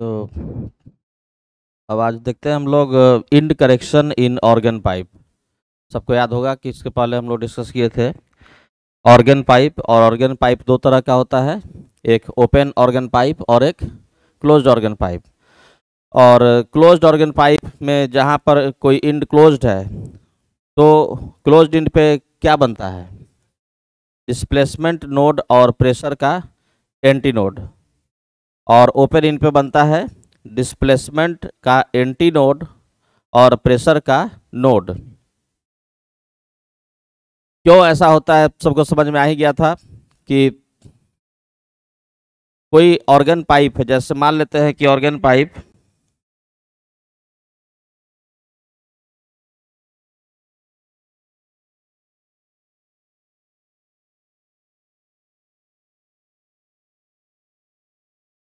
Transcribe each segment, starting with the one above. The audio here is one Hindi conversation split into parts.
तो अब आज देखते हैं हम लोग end correction in organ pipe सबको याद होगा कि इसके पहले हम लोग डिस्कस किए थे ऑर्गन पाइप और ऑर्गन पाइप दो तरह का होता है एक ओपन ऑर्गन पाइप और एक क्लोज्ड ऑर्गन पाइप और क्लोज्ड ऑर्गन पाइप में जहाँ पर कोई इंड क्लोज्ड है तो क्लोज्ड इंड पे क्या बनता है डिस्प्लेसमेंट नोड और प्रेशर का एंटी नोड और ओपन इन पे बनता है डिस्प्लेसमेंट का एंटी नोड और प्रेशर का नोड क्यों ऐसा होता है सबको समझ में आ ही गया था कि कोई ऑर्गन पाइप है जैसे मान लेते हैं कि ऑर्गन पाइप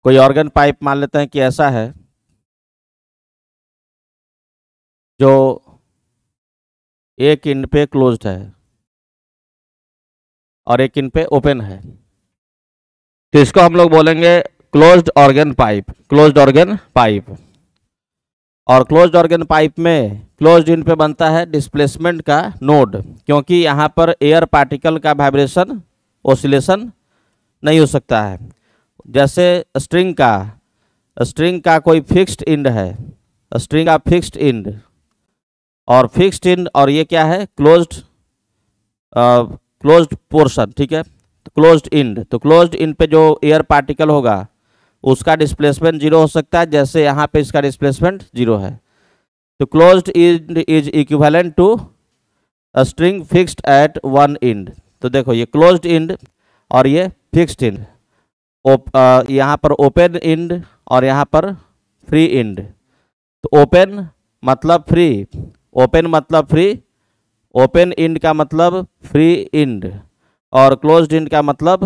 कोई ऑर्गन पाइप मान लेते हैं कि ऐसा है जो एक इंड पे क्लोज्ड है और एक इंड पे ओपन है तो इसको हम लोग बोलेंगे closed organ pipe closed organ pipe और क्लोज्ड ऑर्गन पाइप में क्लोज्ड इंड पे बनता है डिस्प्लेसमेंट का नोड क्योंकि यहाँ पर एयर पार्टिकल का वाइब्रेशन ओसिलेशन नहीं हो सकता है जैसे स्ट्रिंग का स्ट्रिंग का कोई फिक्स्ड इंड है स्ट्रिंग का फिक्स्ड इंड और फिक्स्ड इंड और ये क्या है क्लोज्ड क्लोज्ड पोर्शन ठीक है क्लोज्ड इंड तो क्लोज्ड तो इंड पे जो एयर पार्टिकल होगा उसका डिस्प्लेसमेंट जीरो हो सकता है जैसे यहाँ पे इसका डिस्प्लेसमेंट जीरो है तो closed end is equivalent to string fixed at one end तो देखो ये क्लोज्ड इंड और ये फिक्स्ड इंड Uh, यहाँ पर ओपन इंड और यहाँ पर फ्री इंड तो ओपन मतलब फ्री ओपन मतलब फ्री ओपन इंड का मतलब फ्री इंड और क्लोज इंड का मतलब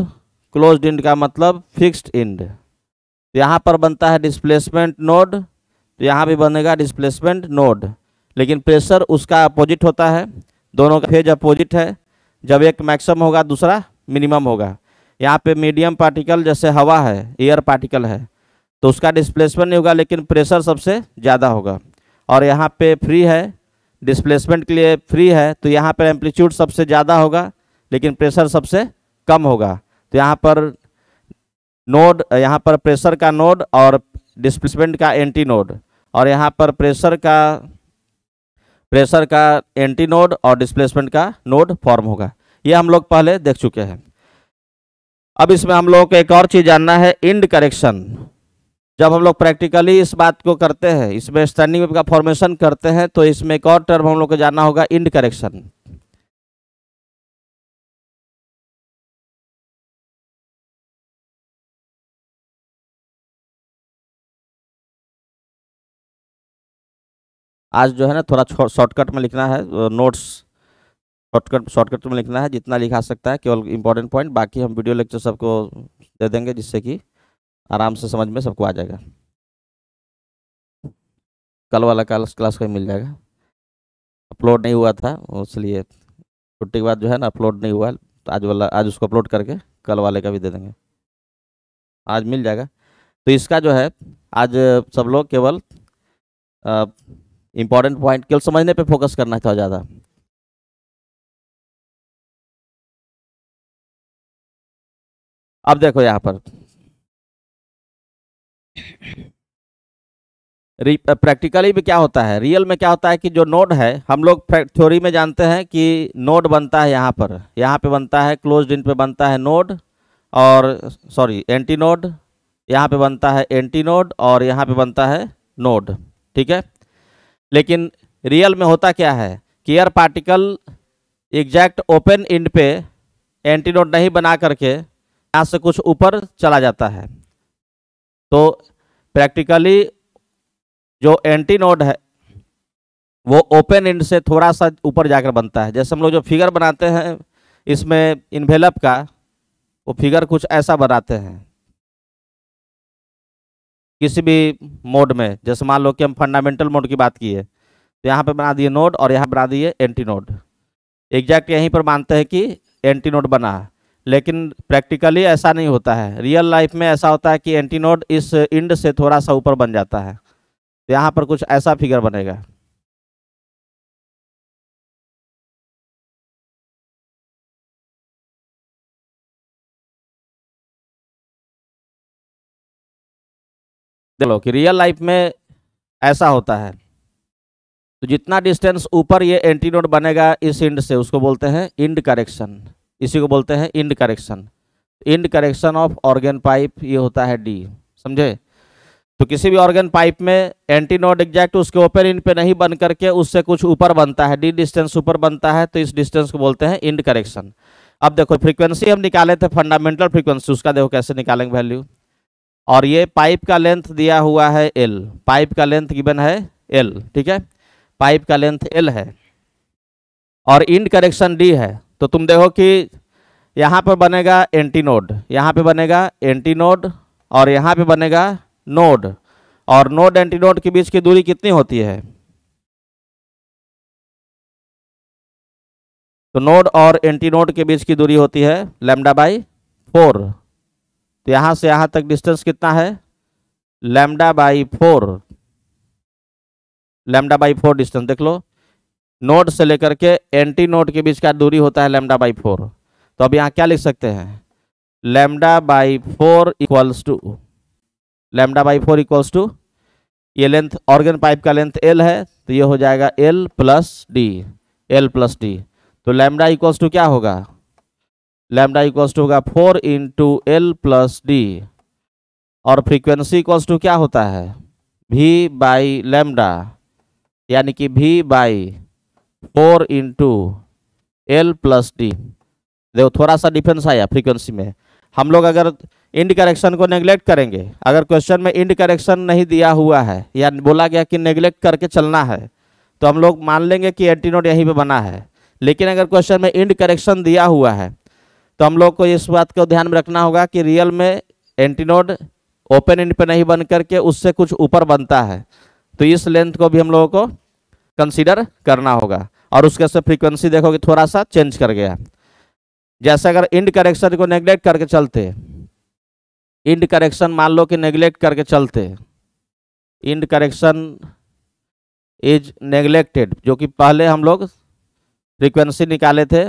क्लोज इंड का मतलब फिक्स्ड इंड तो यहाँ पर बनता है डिस्प्लेसमेंट नोड तो यहाँ भी बनेगा डिस्प्लेसमेंट नोड लेकिन प्रेशर उसका अपोजिट होता है दोनों का फेज अपोजिट है जब एक मैक्सिमम होगा दूसरा मिनिमम होगा यहाँ पे मीडियम पार्टिकल जैसे हवा है एयर पार्टिकल है तो उसका डिस्प्लेसमेंट नहीं होगा लेकिन प्रेशर सबसे ज़्यादा होगा और यहाँ पे फ्री है डिस्प्लेसमेंट के लिए फ्री है तो यहाँ पर एम्पलीट्यूड सबसे ज़्यादा होगा लेकिन प्रेशर सबसे कम होगा तो यहाँ पर नोड यहाँ पर प्रेशर का नोड और डिस्प्लेसमेंट का एंटी नोड और यहाँ पर प्रेशर का प्रेशर का एंटी नोड और डिस्प्लेसमेंट का नोड फॉर्म होगा ये हम लोग पहले देख चुके हैं अब इसमें हम लोग को एक और चीज़ जानना है इंड करेक्शन जब हम लोग प्रैक्टिकली इस बात को करते हैं इसमें स्टैंडिंग वेव का फॉर्मेशन करते हैं तो इसमें एक और टर्म हम लोग को जानना होगा इंड करेक्शन आज जो है ना थोड़ा शॉर्टकट में लिखना है नोट्स शॉर्टकट शॉर्टकट में लिखना है जितना लिखा सकता है केवल इंपॉर्टेंट पॉइंट बाकी हम वीडियो लेक्चर सबको दे देंगे जिससे कि आराम से समझ में सबको आ जाएगा कल वाला क्लास क्लास का मिल जाएगा अपलोड नहीं हुआ था इसलिए छुट्टी के बाद जो है ना अपलोड नहीं हुआ तो आज वाला आज उसको अपलोड करके कल वाले का भी दे देंगे आज मिल जाएगा तो इसका जो है आज सब लोग केवल इम्पॉर्टेंट पॉइंट केवल समझने पे फोकस करना था ज़्यादा अब देखो यहाँ पर प्रैक्टिकली में क्या होता है रियल में क्या होता है कि जो नोड है हम लोग थ्योरी में जानते हैं कि नोड बनता है यहाँ पर यहाँ पे बनता है क्लोज इन पे बनता है नोड और सॉरी एंटी नोड यहाँ पे बनता है एंटी नोड और यहाँ पे बनता है नोड ठीक है लेकिन रियल में होता क्या है कि air particle exact open end पे एंटी नोड नहीं बना करके यहाँ से कुछ ऊपर चला जाता है तो प्रैक्टिकली जो एंटी नोड है वो ओपन एंड से थोड़ा सा ऊपर जाकर बनता है जैसे हम लोग जो फिगर बनाते हैं इसमें इन्वेलप का वो फिगर कुछ ऐसा बनाते हैं किसी भी मोड में जैसे मान लो कि हम फंडामेंटल मोड की बात की है तो यहाँ पे बना दिए नोड और यहाँ बना दिए एंटी नोड एग्जैक्ट यहीं पर मानते हैं कि एंटी नोड बना है लेकिन प्रैक्टिकली ऐसा नहीं होता है रियल लाइफ में ऐसा होता है कि एंटीनोड इस इंड से थोड़ा सा ऊपर बन जाता है तो यहाँ पर कुछ ऐसा फिगर बनेगा देख लो कि रियल लाइफ में ऐसा होता है तो जितना डिस्टेंस ऊपर ये एंटीनोड बनेगा इस इंड से उसको बोलते हैं इंड करेक्शन इसी को बोलते हैं end correction end correction of organ pipe ये होता है डी समझे तो किसी भी ऑर्गेन पाइप में एंटीनोड एग्जैक्ट उसके ओपन इंड पे नहीं बन करके उससे कुछ ऊपर बनता है डी डिस्टेंस ऊपर बनता है तो इस डिस्टेंस को बोलते हैं इंड करेक्शन अब देखो फ्रीक्वेंसी हम निकाले थे फंडामेंटल फ्रीक्वेंसी उसका देखो कैसे निकालेंगे वैल्यू और ये पाइप का लेंथ दिया हुआ है एल पाइप का लेंथ गिवन है एल ठीक है पाइप का लेंथ एल है और इंड करेक्शन डी है तो तुम देखो कि यहाँ पर बनेगा एंटी नोड यहाँ पे बनेगा एंटी नोड और यहाँ पे बनेगा नोड और नोड एंटी नोड के बीच की दूरी कितनी होती है तो नोड और एंटी नोड के बीच की दूरी होती है लेमडा बाई फोर तो यहाँ से यहाँ तक डिस्टेंस कितना है lambda by four lambda by four distance देख लो नोड से लेकर के एंटी नोड के बीच का दूरी होता है लेमडा बाई फोर तो अब यहाँ क्या लिख सकते हैं lambda by four equals to lambda by four equals to ये लेंथ ऑर्गन पाइप का लेंथ एल है तो ये हो जाएगा L plus D L plus D तो लेमडा इक्वल्स टू क्या होगा लेमडा इक्वल्स टू होगा four into L plus D और फ्रीक्वेंसी इक्वल्स टू क्या होता है भी बाई लेमडा यानी कि V by four into L plus D देखो थोड़ा सा डिफेंस आया फ्रीक्वेंसी में हम लोग अगर इंड करेक्शन को नेग्लेक्ट करेंगे अगर क्वेश्चन में इंड करेक्शन नहीं दिया हुआ है या बोला गया कि नेग्लेक्ट करके चलना है तो हम लोग मान लेंगे कि एंटीनोड यहीं पे बना है लेकिन अगर क्वेश्चन में इंड करेक्शन दिया हुआ है तो हम लोग को इस बात को ध्यान में रखना होगा कि रियल में एंटीनोड ओपन इंड पे नहीं बन करके उससे कुछ ऊपर बनता है तो इस लेंथ को भी हम लोगों को कंसीडर करना होगा और उसके से फ्रीक्वेंसी देखोगे थोड़ा सा चेंज कर गया जैसे अगर इंड करेक्शन को नेग्लेक्ट करके चलते इंड करेक्शन मान लो कि नेग्लेक्ट करके चलते इंड करेक्शन इज नेग्लेक्टेड जो कि पहले हम लोग फ्रीक्वेंसी निकाले थे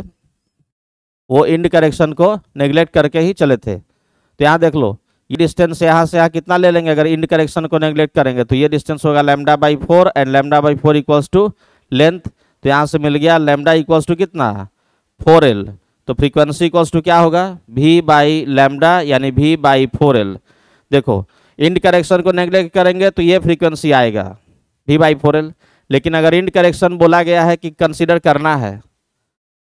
वो इंड करेक्शन को नेग्लेक्ट करके ही चले थे तो यहाँ देख लो ये डिस्टेंस यहाँ से यहाँ कितना ले लेंगे अगर इंड करेक्शन को नेग्लेक्ट करेंगे तो ये डिस्टेंस होगा lambda by four and lambda by four equals to length तो यहाँ से मिल गया लेमडा इक्वल्स टू कितना फोर एल तो फ्रीक्वेंसी इक्वल्स टू क्या होगा वी बाई लेमडा यानी वी बाई फोर एल देखो इंड करेक्शन को नेग्लेक्ट करेंगे तो ये फ्रीक्वेंसी आएगा वी बाई फोर एल लेकिन अगर इंड करेक्शन बोला गया है कि कंसिडर करना है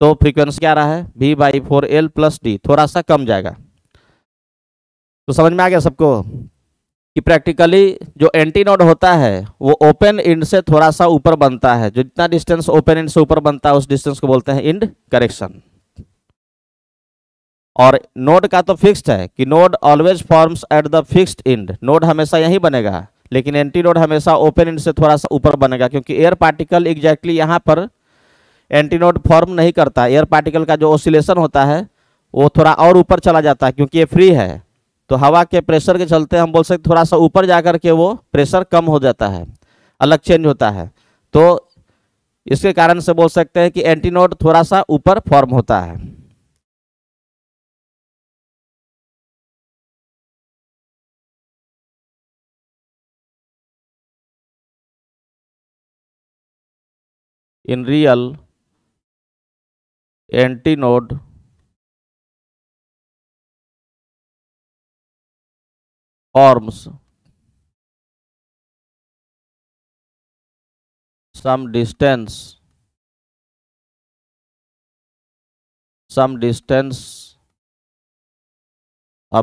तो फ्रीक्वेंसी क्या रहा है V by four L plus D थोड़ा सा कम जाएगा तो समझ में आ गया सबको कि प्रैक्टिकली जो एंटी नोड होता है वो ओपन इंड से थोड़ा सा ऊपर बनता है जो जितना डिस्टेंस ओपन इंड से ऊपर बनता है उस डिस्टेंस को बोलते हैं इंड करेक्शन और नोड का तो फिक्स्ड है कि node always forms at the fixed end node हमेशा यही बनेगा लेकिन एंटी नोड हमेशा ओपन इंड से थोड़ा सा ऊपर बनेगा क्योंकि एयर पार्टिकल एग्जैक्टली यहाँ पर एंटी नोड फॉर्म नहीं करता एयर पार्टिकल का जो ओसिलेशन होता है वो थोड़ा और ऊपर चला जाता है क्योंकि ये फ्री है तो हवा के प्रेशर के चलते हम बोल सकते थोड़ा सा ऊपर जा कर के वो प्रेशर कम हो जाता है अलग चेंज होता है तो इसके कारण से बोल सकते हैं कि एंटीनोड थोड़ा सा ऊपर फॉर्म होता है in real antinode forms some distance some distance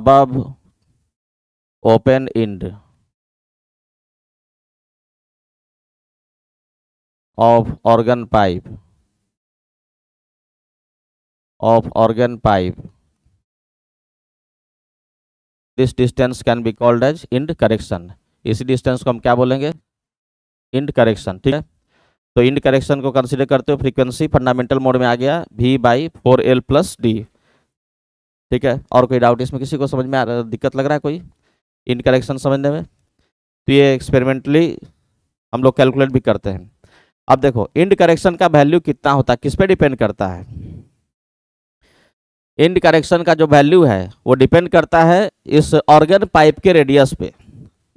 above open end of organ pipe of organ pipe this distance can be called as end correction इसी डिस्टेंस को हम क्या बोलेंगे इंड करेक्शन ठीक है तो इंड करेक्शन को कंसिडर करते हुए फ्रीक्वेंसी फंडामेंटल मोड में आ गया V by four L plus D ठीक है और कोई डाउट इसमें किसी को समझ में आ रहा दिक्कत लग रहा है कोई इंड करेक्शन समझने में तो ये एक्सपेरिमेंटली हम लोग कैलकुलेट भी करते हैं अब देखो इंड करेक्शन का वैल्यू कितना होता है किस पे डिपेंड करता है इंड करेक्शन का जो वैल्यू है वो डिपेंड करता है इस ऑर्गन पाइप के रेडियस पे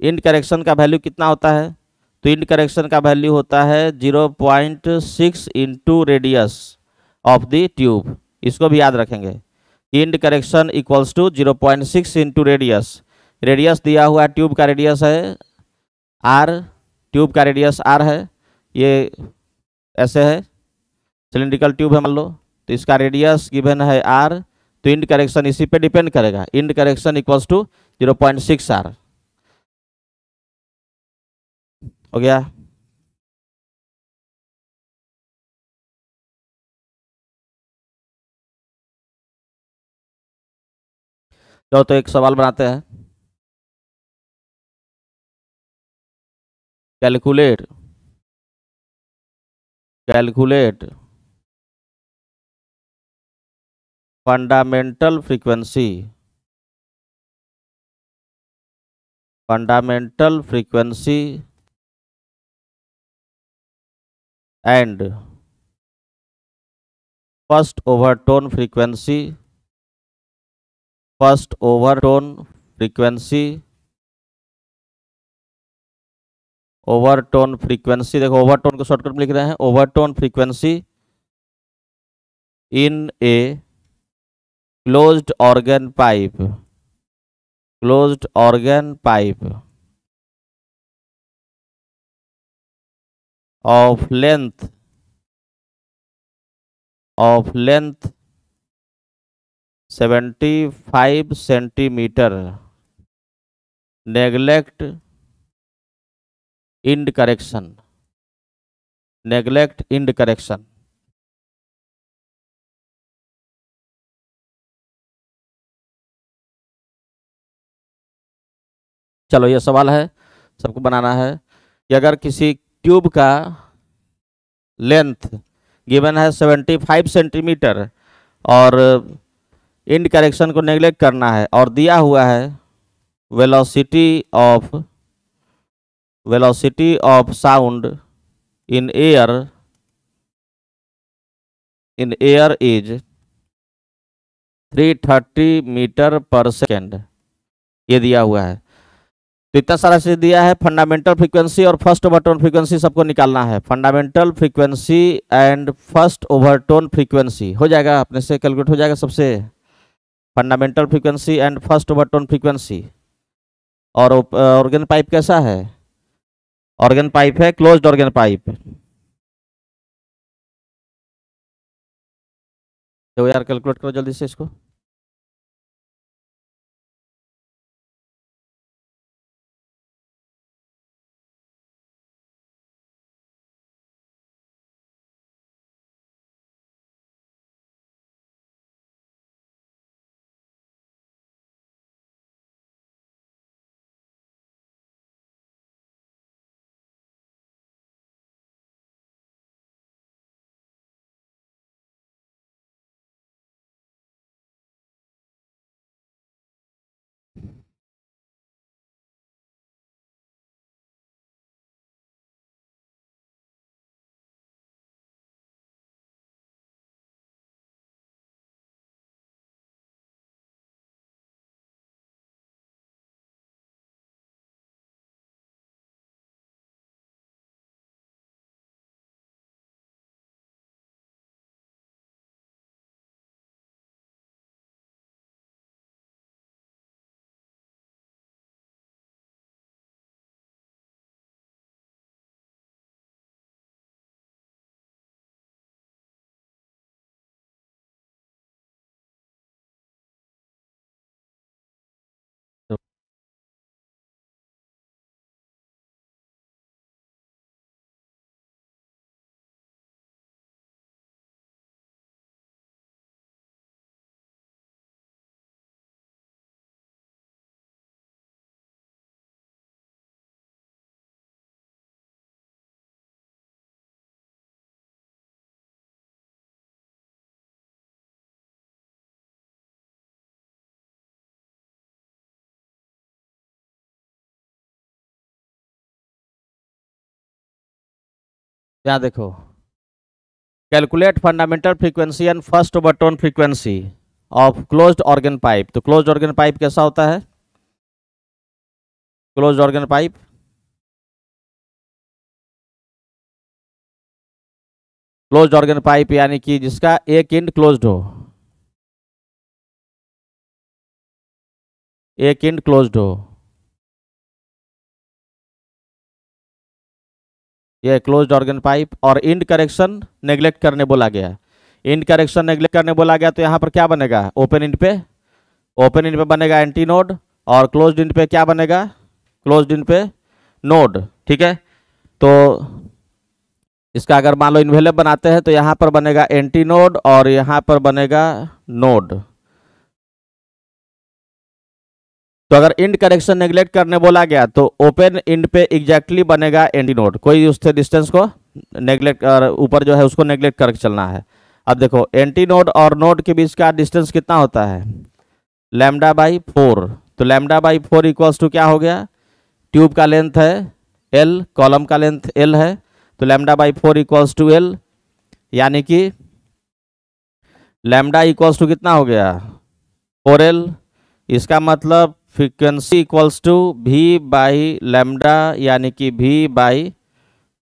इंड करेक्शन का वैल्यू कितना होता है तो इंड करेक्शन का वैल्यू होता है zero point six into radius of the tube इसको भी याद रखेंगे end correction equals to zero point six into radius radius दिया हुआ ट्यूब का रेडियस है आर ट्यूब का रेडियस आर है ये ऐसे है सिलेंड्रिकल ट्यूब है मान लो तो इसका रेडियस गिवन है आर तो इंड करेक्शन इसी पे डिपेंड करेगा end correction equals to zero point six R हो गया चलो तो एक सवाल बनाते हैं calculate calculate fundamental frequency fundamental frequency and first overtone frequency first overtone frequency overtone frequency देखो ओवरटोन को शॉर्टकट में लिख रहे हैं overtone frequency in a closed organ pipe closed organ pipe of length of length seventy five centimetre neglect end correction neglect end correction चलो ये सवाल है सबको बनाना है कि अगर किसी ट्यूब का लेंथ गिवन है 75 सेंटीमीटर और इंड करेक्शन को नेग्लेक्ट करना है और दिया हुआ है velocity of velocity of sound in air in air is 330 metre per second ये दिया हुआ है तो इतना सारा चीज दिया है फंडामेंटल फ्रीक्वेंसी और फर्स्ट ओवरटोन फ्रीक्वेंसी सबको निकालना है fundamental frequency and first overtone frequency हो जाएगा अपने से कैलकुलेट हो जाएगा सबसे fundamental frequency and first overtone frequency और ऑर्गेन पाइप कैसा है ऑर्गेन पाइप है क्लोज ऑर्गेन पाइप तो यार कैलकुलेट करो जल्दी से इसको यहाँ देखो calculate fundamental frequency and first overtone frequency of closed organ pipe तो क्लोज्ड ऑर्गन पाइप कैसा होता है closed organ pipe closed organ pipe यानी कि जिसका एक इंड क्लोज्ड हो एक इंड क्लोज्ड हो यह क्लोज्ड ऑर्गन पाइप और इंड करेक्शन नेग्लेक्ट करने बोला गया है इंड करेक्शन नेग्लेक्ट करने बोला गया तो यहाँ पर क्या बनेगा ओपन इंड पे ओपन इंड पे बनेगा एंटी नोड और क्लोज इंड पे क्या बनेगा क्लोज इंड पे नोड ठीक है तो इसका अगर मान लो इन्वेलप बनाते हैं तो यहाँ पर बनेगा एंटी नोड और यहाँ पर बनेगा नोड तो अगर इंड करेक्शन नेग्लेक्ट करने बोला गया तो ओपन इंड पे एग्जैक्टली बनेगा एंटी नोड कोई उससे डिस्टेंस को नेग्लेक्ट ऊपर जो है उसको नेग्लेक्ट करके चलना है अब देखो एंटी नोड और नोड के बीच का डिस्टेंस कितना होता है लैमडा बाई फोर तो lambda by four equals to क्या हो गया ट्यूब का लेंथ है एल कॉलम का लेंथ एल है तो lambda by four equals to L यानी कि लैमडा इक्वल्स टू कितना हो गया फोर एल इसका मतलब frequency equals to V by lambda यानी कि V by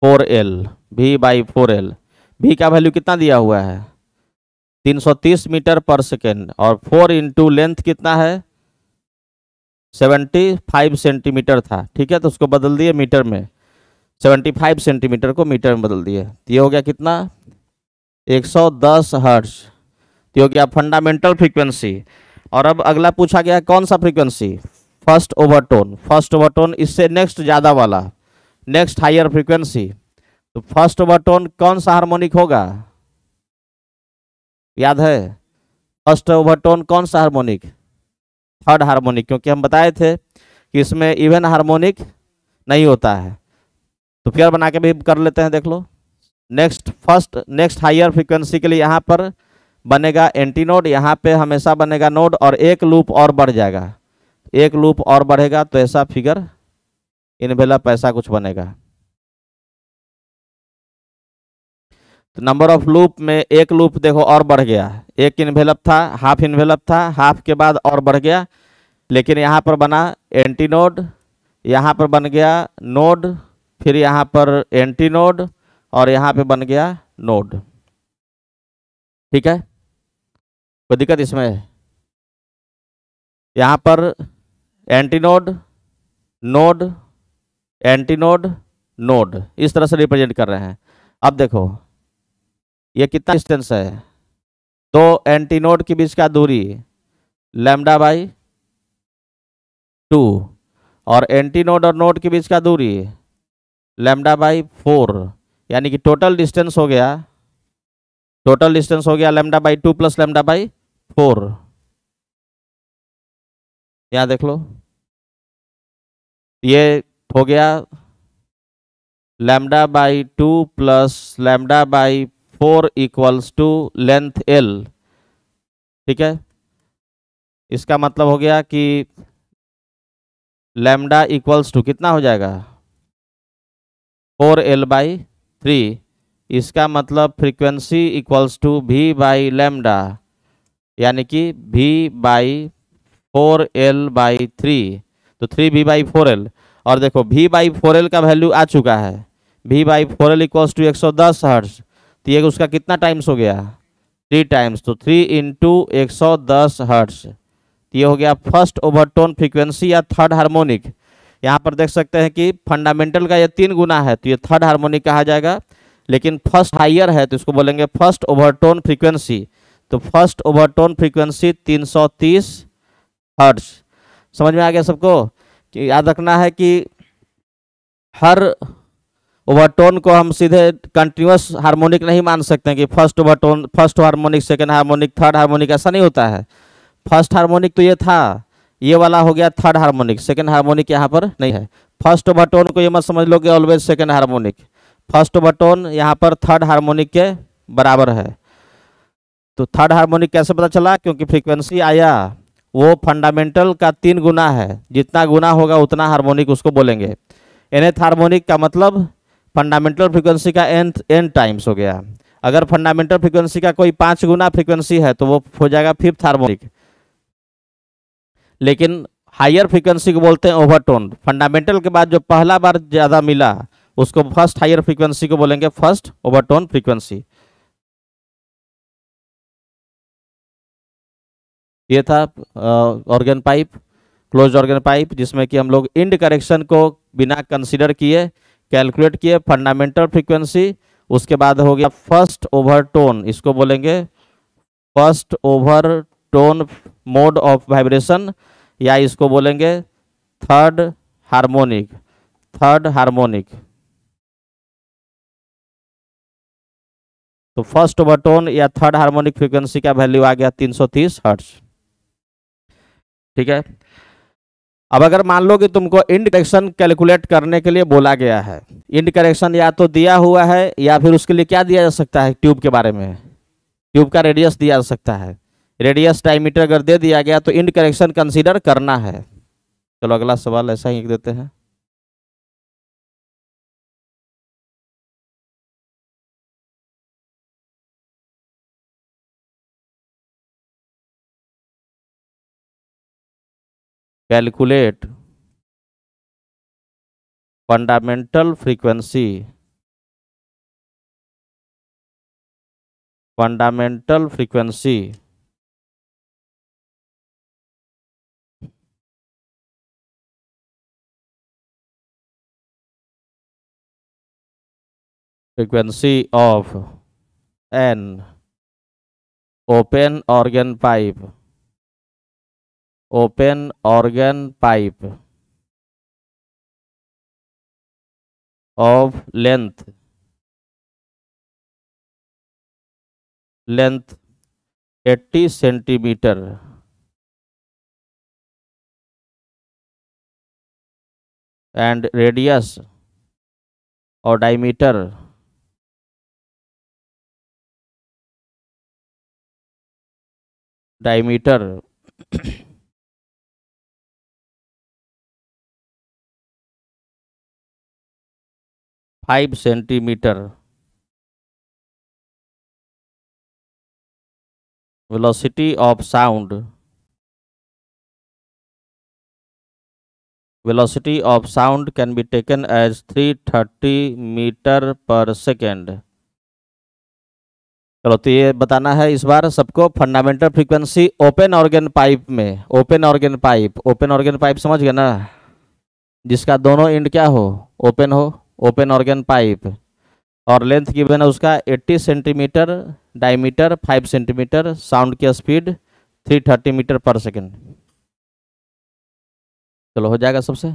four L V by four L V का वैल्यू कितना दिया हुआ है 330 मीटर पर सेकेंड और फोर इंटू लेंथ कितना है 75 सेंटीमीटर था ठीक है तो उसको बदल दिए मीटर में 75 सेंटीमीटर को मीटर में बदल दिए तो ये हो गया कितना 110 सौ तो ये हो गया फंडामेंटल फ्रिक्वेंसी और अब अगला पूछा गया कौन सा frequency first overtone first overtone इससे नेक्स्ट ज़्यादा वाला नेक्स्ट हायर फ्रीक्वेंसी तो फर्स्ट ओवरटोन कौन सा हार्मोनिक होगा याद है फर्स्ट ओवरटोन कौन सा हार्मोनिक थर्ड हार्मोनिक क्योंकि हम बताए थे कि इसमें इवन हार्मोनिक नहीं होता है तो फिर बना के भी कर लेते हैं देख लो next first next higher frequency के लिए यहाँ पर बनेगा एंटी नोड यहाँ पे हमेशा बनेगा नोड और एक लूप और बढ़ जाएगा एक लूप और बढ़ेगा तो ऐसा फिगर इनवेलप ऐसा कुछ बनेगा तो नंबर ऑफ लूप में एक लूप देखो और बढ़ गया एक इन्वेलप था हाफ इन्वेलप था हाफ के बाद और बढ़ गया लेकिन यहाँ पर बना एंटी नोड यहाँ पर बन गया नोड फिर यहाँ पर एंटी नोड और यहाँ पे बन गया नोड ठीक है कोई दिक्कत इसमें है यहाँ पर एंटीनोड नोड एंटीनोड नोड इस तरह से रिप्रेजेंट कर रहे हैं अब देखो ये कितना डिस्टेंस है तो एंटीनोड के बीच का दूरी लैम्डा बाई टू और एंटीनोड और नोड के बीच का दूरी लैम्डा बाई फोर यानी कि टोटल डिस्टेंस हो गया टोटल डिस्टेंस हो गया lambda by two plus lambda by four यहाँ देख लो ये हो गया lambda by two plus lambda by four equals to length L ठीक है इसका मतलब हो गया कि लैमडा इक्वल्स टू कितना हो जाएगा फोर एल बाई थ्री इसका मतलब frequency equals to V by lambda यानी कि V by four L by three तो three V by four L और देखो वी बाई फोर एल का वैल्यू आ चुका है V by four L equals to एक सौ दस हर्ट्स तो ये उसका कितना टाइम्स हो गया थ्री टाइम्स तो थ्री इंटू एक सौ दस हर्ट्स तो ये हो गया फर्स्ट ओवरटोन फ्रिक्वेंसी या थर्ड हारमोनिक यहाँ पर देख सकते हैं कि फंडामेंटल का ये तीन गुना है तो ये थर्ड हारमोनिक कहा जाएगा लेकिन फर्स्ट हाइयर है तो इसको बोलेंगे फर्स्ट ओवरटोन फ्रीक्वेंसी तो फर्स्ट ओवरटोन फ्रीक्वेंसी 330 हर्ट्ज समझ में आ गया सबको कि याद रखना है कि हर ओवरटोन को हम सीधे कंटिन्यूस हार्मोनिक नहीं मान सकते हैं कि first overtone first harmonic second harmonic third harmonic ऐसा नहीं होता है फर्स्ट हार्मोनिक तो ये था ये वाला हो गया थर्ड हार्मोनिक सेकेंड हार्मोनिक यहाँ पर नहीं है फर्स्ट ओवरटोन को ये मत समझ लो कि always second harmonic first overtone यहाँ पर थर्ड हार्मोनिक के बराबर है तो थर्ड हार्मोनिक कैसे पता चला क्योंकि फ्रीक्वेंसी आया वो फंडामेंटल का तीन गुना है जितना गुना होगा उतना हार्मोनिक उसको बोलेंगे एनथ हार्मोनिक का मतलब फंडामेंटल फ्रीक्वेंसी का एन एन टाइम्स हो गया अगर फंडामेंटल फ्रीक्वेंसी का कोई पाँच गुना फ्रीक्वेंसी है तो वो हो जाएगा फिफ्थ हार्मोनिक लेकिन हायर फ्रीक्वेंसी को बोलते हैं ओवरटोन फंडामेंटल के बाद जो पहला बार ज़्यादा मिला उसको फर्स्ट हायर फ्रीक्वेंसी को बोलेंगे फर्स्ट ओवरटोन फ्रीक्वेंसी ये था organ pipe close organ pipe जिसमें कि हम लोग इंड करेक्शन को बिना कंसिडर किए कैलकुलेट किए फंडामेंटल फ्रिक्वेंसी उसके बाद हो गया फर्स्ट ओवर टोन इसको बोलेंगे first overtone mode of vibration या इसको बोलेंगे थर्ड हार्मोनिक थर्ड हार्मोनिक तो फर्स्ट ओवर टोन या थर्ड हार्मोनिक फ्रीक्वेंसी का वैल्यू आ गया 330 सौ ठीक है अब अगर मान लो कि तुमको इंड करेक्शन कैलकुलेट करने के लिए बोला गया है इंड करेक्शन या तो दिया हुआ है या फिर उसके लिए क्या दिया जा सकता है ट्यूब के बारे में ट्यूब का रेडियस दिया जा सकता है रेडियस डायमीटर अगर दे दिया गया तो इंड करेक्शन कंसीडर करना है चलो अगला सवाल ऐसा ही देते हैं calculate fundamental frequency fundamental frequency frequency of an open organ pipe open organ pipe of length length 80 centimetre and radius और diameter centimetre velocity of sound velocity of sound can be taken as three thirty metre per second चलो तो ये बताना है इस बार सबको fundamental frequency open organ pipe में open organ pipe open organ pipe समझ गए ना जिसका दोनों इंड क्या हो ओपन हो ओपन ऑर्गन पाइप और लेंथ गिवन है उसका 80 सेंटीमीटर डायमीटर 5 सेंटीमीटर साउंड की स्पीड 330 मीटर पर सेकेंड चलो हो जाएगा सबसे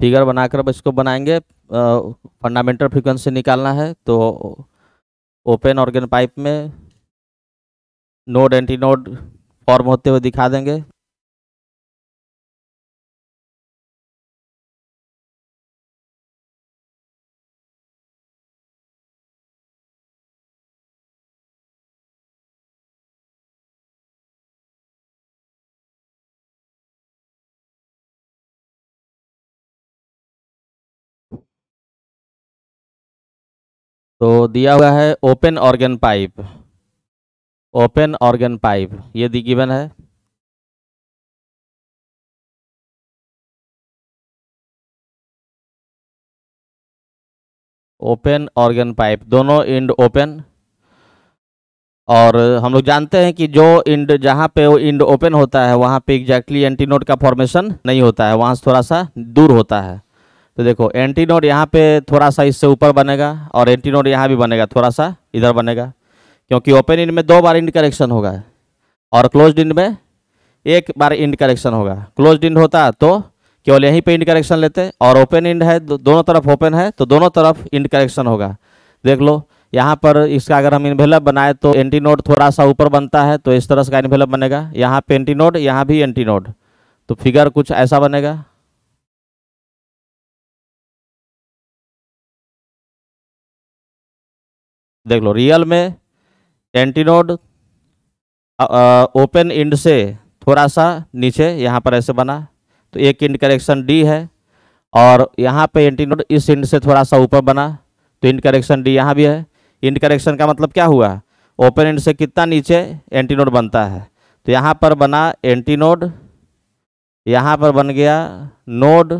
फिगर बनाकर अब इसको बनाएंगे फंडामेंटल फ्रीक्वेंसी निकालना है तो ओपन ऑर्गेन पाइप में नोड एंटी नोड फॉर्म होते हुए दिखा देंगे तो दिया हुआ है open organ pipe open organ pipe ये दी गिवन है ओपन ऑर्गन पाइप दोनों इंड ओपन और हम लोग जानते हैं कि जो इंड जहाँ पे वो इंड ओपन होता है वहाँ पे एग्जैक्टली एंटीनोड का फॉर्मेशन नहीं होता है वहाँ से थोड़ा सा दूर होता है तो देखो एंटी नोड यहाँ पे थोड़ा सा इससे ऊपर बनेगा और एंटीनोड यहाँ भी बनेगा थोड़ा सा इधर बनेगा क्योंकि ओपन इंड में दो बार इंड करेक्शन होगा और क्लोज इंड में एक बार इंड करेक्शन होगा क्लोज इंड होता तो केवल यहीं पे इंड करेक्शन लेते और ओपन इंड है दो, दोनों तरफ ओपन है तो दोनों तरफ इंड करेक्शन होगा देख लो यहाँ पर इसका अगर हम इन्वेलप बनाए तो एंटी नोड थोड़ा सा ऊपर बनता है तो इस तरह से का इन्वेलप बनेगा यहाँ पे नोड यहाँ भी एंटी नोड तो फिगर कुछ ऐसा बनेगा देख लो रियल में एंटीनोड ओपन इंड से थोड़ा सा नीचे यहाँ पर ऐसे बना तो एक इंड करेक्शन डी है और यहाँ पे एंटीनोड इस इंड से थोड़ा सा ऊपर बना तो इंड करेक्शन डी यहाँ भी है इंड करेक्शन का मतलब क्या हुआ ओपन इंड से कितना नीचे एंटीनोड बनता है तो यहाँ पर बना एंटीनोड यहाँ पर बन गया नोड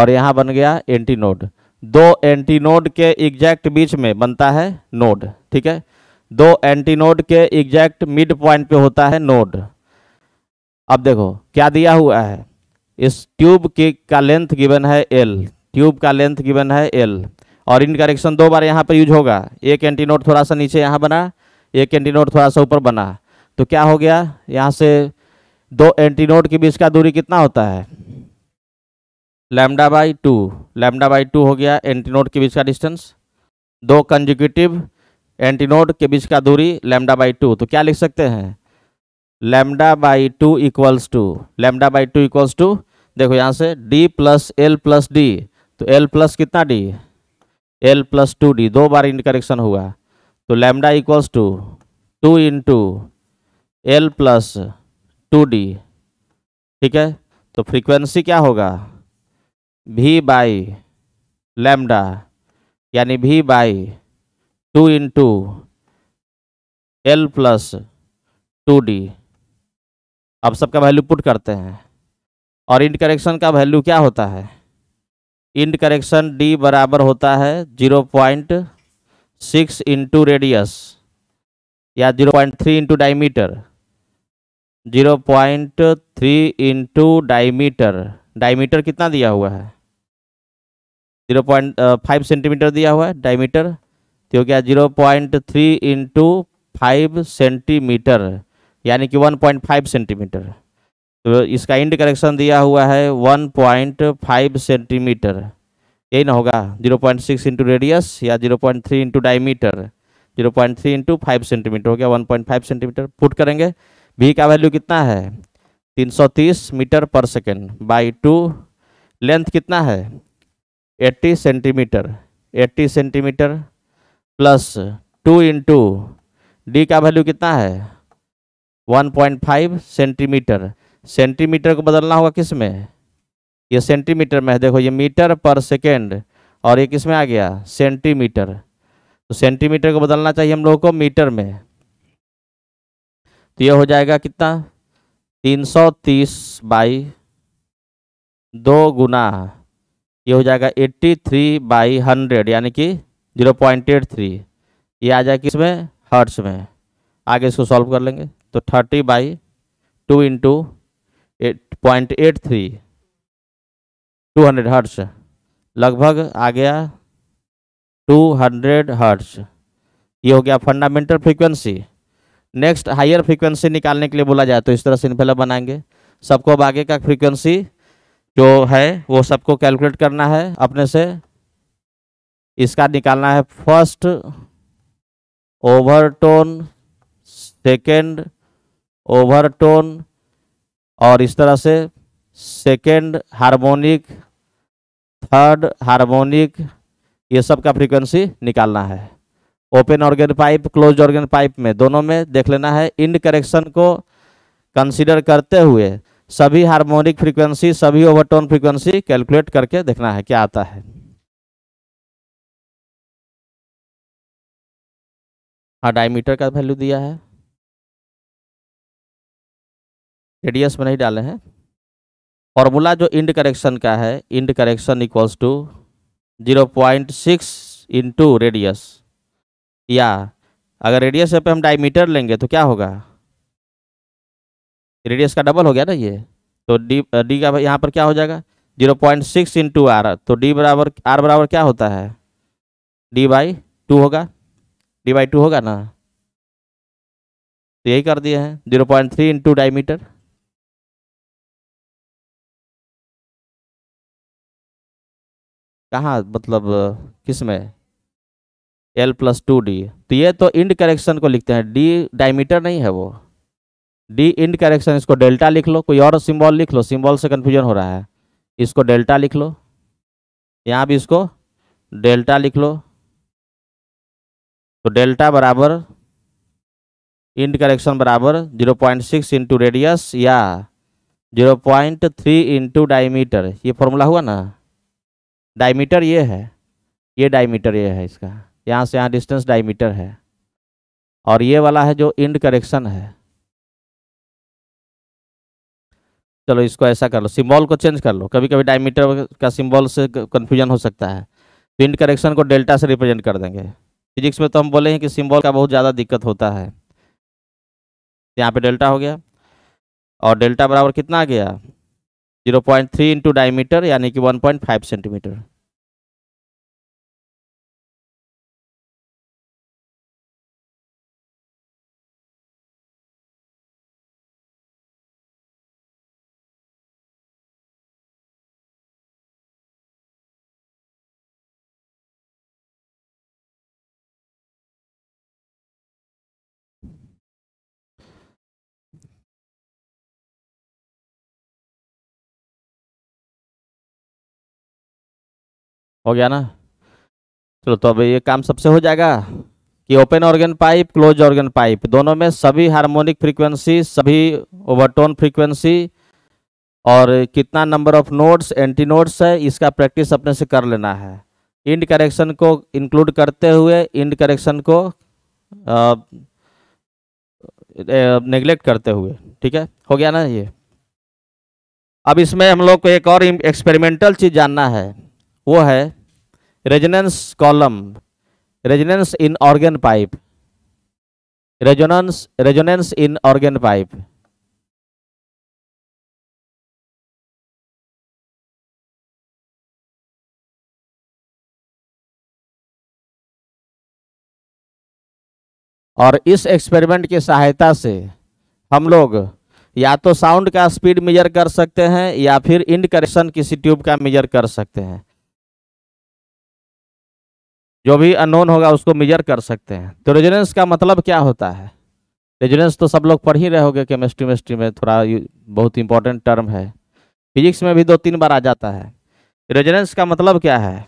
और यहाँ बन गया एंटीनोड दो एंटीनोड के एग्जैक्ट बीच में बनता है नोड ठीक है दो एंटीनोड के एग्जैक्ट मिड पॉइंट पे होता है नोड अब देखो क्या दिया हुआ है इस ट्यूब की का लेंथ गिवन है एल ट्यूब का लेंथ गिवन है एल और इन करेक्शन दो बार यहाँ पर यूज होगा एक एंटीनोड थोड़ा सा नीचे यहाँ बना एक एंटीनोड थोड़ा सा ऊपर बना तो क्या हो गया यहाँ से दो एंटीनोड के बीच का दूरी कितना होता है lambda by two lambda by two हो गया एंटीनोड के बीच का डिस्टेंस दो कंजिक्यूटिव एंटीनोड के बीच का दूरी लैमडा बाई टू तो क्या लिख सकते हैं lambda by two equals to lambda by two equals to देखो यहाँ से D plus L plus D तो एल प्लस कितना D L plus two D दो बार इनकरेक्शन हुआ तो lambda equals to two into L plus two D ठीक है तो फ्रीक्वेंसी क्या होगा भी बाई लेमडा यानी भी by two into L plus two D अब सबका वैल्यू पुट करते हैं और इंड करेक्शन का वैल्यू क्या होता है इंड करेक्शन डी बराबर होता है zero point six into radius या zero point three into metre zero point three into metre diameter कितना दिया हुआ है जीरो पॉइंट फाइव सेंटीमीटर दिया हुआ है डायमीटर तो हो गया zero point three into five centimetre यानी कि वन पॉइंट फाइव सेंटीमीटर तो इसका इंड करेक्शन दिया हुआ है वन पॉइंट फाइव सेंटीमीटर यही ना होगा zero point six into radius या zero point three into diameter zero point three into five centimetre हो गया one point five centimetre put करेंगे भी का वैल्यू कितना है 330 metre per second by two length कितना है 80 centimetre 80 centimetre plus two into D का वैल्यू कितना है 1.5 सेंटीमीटर सेंटीमीटर को बदलना होगा किस में ये सेंटीमीटर में है देखो ये मीटर पर सेकेंड और ये किस में आ गया सेंटीमीटर तो सेंटीमीटर को बदलना चाहिए हम लोगों को मीटर में तो ये हो जाएगा कितना तीन सौ तीस बाई दो गुना ये हो जाएगा एट्टी थ्री बाई हंड्रेड यानी कि जीरो पॉइंट एट थ्री ये आ जाएगा इसमें हर्ट्स में आगे इसको सॉल्व कर लेंगे तो thirty by two into eight point eight three two hundred hertz लगभग आ गया टू हंड्रेड हर्ट्स ये हो गया fundamental frequency next higher frequency निकालने के लिए बोला जाए तो इस तरह से इनफेलर बनाएंगे सबको अब आगे का फ्रीक्वेंसी जो है वो सबको कैलकुलेट करना है अपने से इसका निकालना है फर्स्ट ओवरटोन सेकेंड ओवरटोन और इस तरह से सेकेंड हार्मोनिक थर्ड हार्मोनिक ये सब का फ्रीक्वेंसी निकालना है open organ pipe close organ pipe में दोनों में देख लेना है इंड करेक्शन को कंसिडर करते हुए सभी हार्मोनिक फ्रीक्वेंसी सभी ओवरटोन फ्रीक्वेंसी कैलकुलेट करके देखना है क्या आता है हाँ डायमीटर का वैल्यू दिया है रेडियस में नहीं डाले हैं फॉर्मूला जो इंड करेक्शन का है end correction equals to zero point six into radius या अगर रेडियस पे हम डायमीटर लेंगे तो क्या होगा रेडियस का डबल हो गया ना ये तो डी डी का यहाँ पर क्या हो जाएगा zero point six into R तो डी बराबर आर बराबर क्या होता है डी बाई टू होगा डी बाई टू होगा ना तो यही कर दिए हैं zero point three into diameter कहाँ मतलब किस में एल प्लस टू डी तो ये तो इंड करेक्शन को लिखते हैं डी डायमीटर नहीं है वो डी इंड करेक्शन इसको डेल्टा लिख लो कोई और सिंबल लिख लो सिंबल से कन्फ्यूजन हो रहा है इसको डेल्टा लिख लो यहाँ भी इसको डेल्टा लिख लो तो डेल्टा बराबर इंड करेक्शन बराबर zero point six into radius या zero point three into diameter ये फॉर्मूला हुआ ना डायमीटर ये है ये डायमीटर ये है इसका यहाँ से यहाँ डिस्टेंस डायमीटर है और ये वाला है जो इंड करेक्शन है चलो इसको ऐसा कर लो सिंबल को चेंज कर लो कभी कभी डायमीटर का सिंबल से कन्फ्यूजन हो सकता है तो इंड करेक्शन को डेल्टा से रिप्रेजेंट कर देंगे फिजिक्स में तो हम बोले हैं कि सिंबल का बहुत ज़्यादा दिक्कत होता है यहाँ पे डेल्टा हो गया और डेल्टा बराबर कितना आ गया zero point three into diameter यानी कि वन पॉइंट फाइव सेंटीमीटर हो गया ना चलो तो अब ये काम सबसे हो जाएगा कि open organ pipe close organ pipe दोनों में सभी हार्मोनिक फ्रीक्वेंसी सभी ओवरटोन फ्रीक्वेंसी और कितना number of nodes antinodes है इसका प्रैक्टिस अपने से कर लेना है इंड करेक्शन को इंक्लूड करते हुए इंड करेक्शन को नेग्लेक्ट करते हुए ठीक है हो गया ना ये अब इसमें हम लोग को एक और एक्सपेरिमेंटल चीज़ जानना है वो है resonance column resonance in organ pipe resonance resonance in organ pipe और इस एक्सपेरिमेंट की सहायता से हम लोग या तो साउंड का स्पीड मेजर कर सकते हैं या फिर इंड करेक्शन किसी ट्यूब का मेजर कर सकते हैं जो भी अननोन होगा उसको मेजर कर सकते हैं तो रेजोनेंस का मतलब क्या होता है रेजोनेंस तो सब लोग पढ़ ही रहोगे केमिस्ट्री वेमिस्ट्री में थोड़ा बहुत इंपॉर्टेंट टर्म है फिजिक्स में भी दो तीन बार आ जाता है रेजोनेंस का मतलब क्या है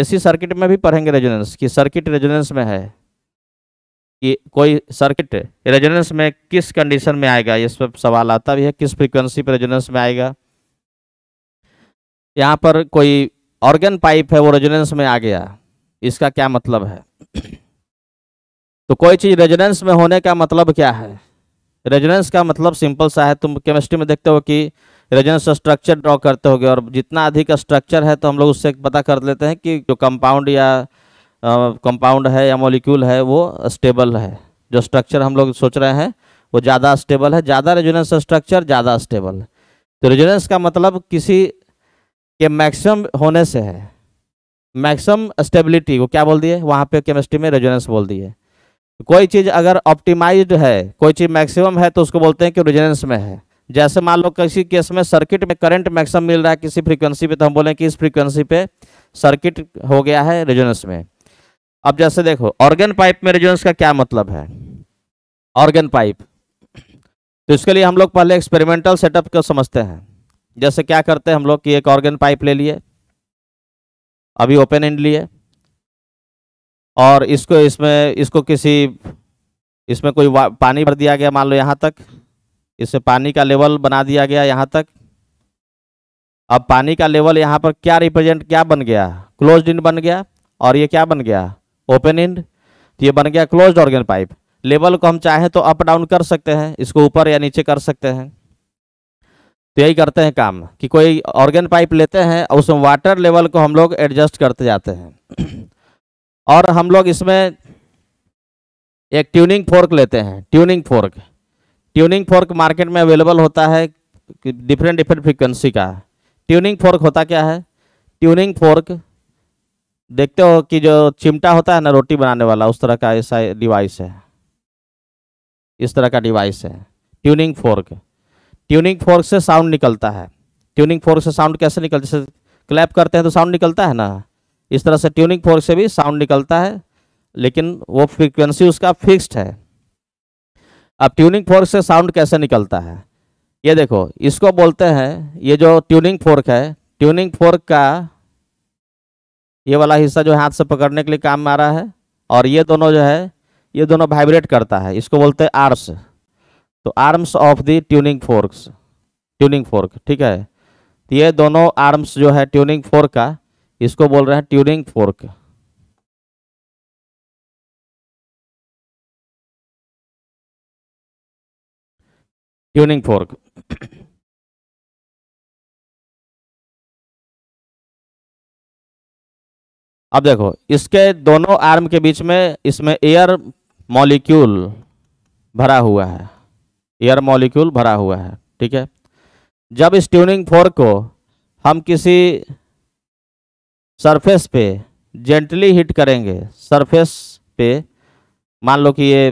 एसी सर्किट में भी पढ़ेंगे रेजोनेंस कि सर्किट रेजोनेंस में है कि कोई सर्किट रेजोनेंस में किस कंडीशन में आएगा इस पर सवाल आता भी है किस फ्रिक्वेंसी पर रेजोनेंस में आएगा यहाँ पर कोई ऑर्गन पाइप है वो रेजोनेंस में आ गया इसका क्या मतलब है तो कोई चीज़ रेजोनेंस में होने का मतलब क्या है रेजोनेंस का मतलब सिंपल सा है तुम केमिस्ट्री में देखते हो कि रेजोनेंस स्ट्रक्चर ड्रॉ करते होगे और जितना अधिक स्ट्रक्चर है तो हम लोग उससे पता कर लेते हैं कि जो कंपाउंड या कंपाउंड है या मोलिक्यूल है वो स्टेबल है जो स्ट्रक्चर हम लोग सोच रहे हैं वो ज़्यादा स्टेबल है ज़्यादा रेजोनेंस स्ट्रक्चर ज़्यादा स्टेबल तो रेजोनेंस का मतलब किसी ये मैक्सिमम होने से है मैक्सिमम स्टेबिलिटी को क्या बोल दिए वहाँ पे केमिस्ट्री में रेजोनेंस बोल दिए कोई चीज़ अगर ऑप्टिमाइज्ड है कोई चीज़ मैक्सिमम है तो उसको बोलते हैं कि रेजोनेंस में है जैसे मान लो किसी केस में सर्किट में करंट मैक्सिमम मिल रहा है किसी फ्रीक्वेंसी पे तो हम बोलें कि इस फ्रीक्वेंसी पे सर्किट हो गया है रेजोनेंस में अब जैसे देखो ऑर्गन पाइप में रेजोनेंस का क्या मतलब है ऑर्गन पाइप तो इसके लिए हम लोग पहले एक्सपेरिमेंटल सेटअप को समझते हैं जैसे क्या करते हैं हम लोग कि एक ऑर्गन पाइप ले लिए अभी ओपन एंड लिए और इसको इसमें इसको किसी इसमें कोई पानी भर दिया गया मान लो यहाँ तक इससे पानी का लेवल बना दिया गया यहाँ तक अब पानी का लेवल यहाँ पर क्या रिप्रेजेंट क्या बन गया क्लोज इंड बन गया और ये क्या बन गया ओपन इंड तो ये बन गया क्लोज ऑर्गन पाइप लेवल को हम चाहें तो अप डाउन कर सकते हैं इसको ऊपर या नीचे कर सकते हैं तो यही करते हैं काम कि कोई ऑर्गेन पाइप लेते हैं और उसमें वाटर लेवल को हम लोग एडजस्ट करते जाते हैं और हम लोग इसमें एक ट्यूनिंग फोर्क लेते हैं tuning fork tuning fork market में अवेलेबल होता है डिफरेंट डिफरेंट फ्रिक्वेंसी का ट्यूनिंग फोर्क होता क्या है ट्यूनिंग फोर्क देखते हो कि जो चिमटा होता है ना रोटी बनाने वाला उस तरह का ऐसा डिवाइस है इस तरह का डिवाइस है ट्यूनिंग फोर्क ट्यूनिंग फोर्क से साउंड निकलता है ट्यूनिंग फोर्क से साउंड कैसे है जैसे क्लैप करते हैं तो साउंड निकलता है ना इस तरह से ट्यूनिंग फोर्क से भी साउंड निकलता है लेकिन वो फ्रिक्वेंसी उसका फिक्स्ड है अब ट्यूनिंग फोर्क से साउंड कैसे निकलता है ये देखो इसको बोलते हैं ये जो ट्यूनिंग फोर्क है ट्यूनिंग फोर्क का ये वाला हिस्सा जो हाथ से पकड़ने के लिए काम में आ रहा है और ये दोनों जो है ये दोनों वाइब्रेट करता है इसको बोलते हैं आर्स तो arms of the tuning forks tuning fork ठीक है तो ये दोनों आर्म्स जो है ट्यूनिंग फोर्क का इसको बोल रहे हैं ट्यूनिंग फोर्क ट्यूनिंग फोर्क अब देखो इसके दोनों आर्म के बीच में इसमें एयर मॉलिक्यूल भरा हुआ है एयर मॉलिक्यूल भरा हुआ है ठीक है जब इस ट्यूनिंग फोर्क को हम किसी सरफेस पे जेंटली हिट करेंगे सरफेस पे मान लो कि ये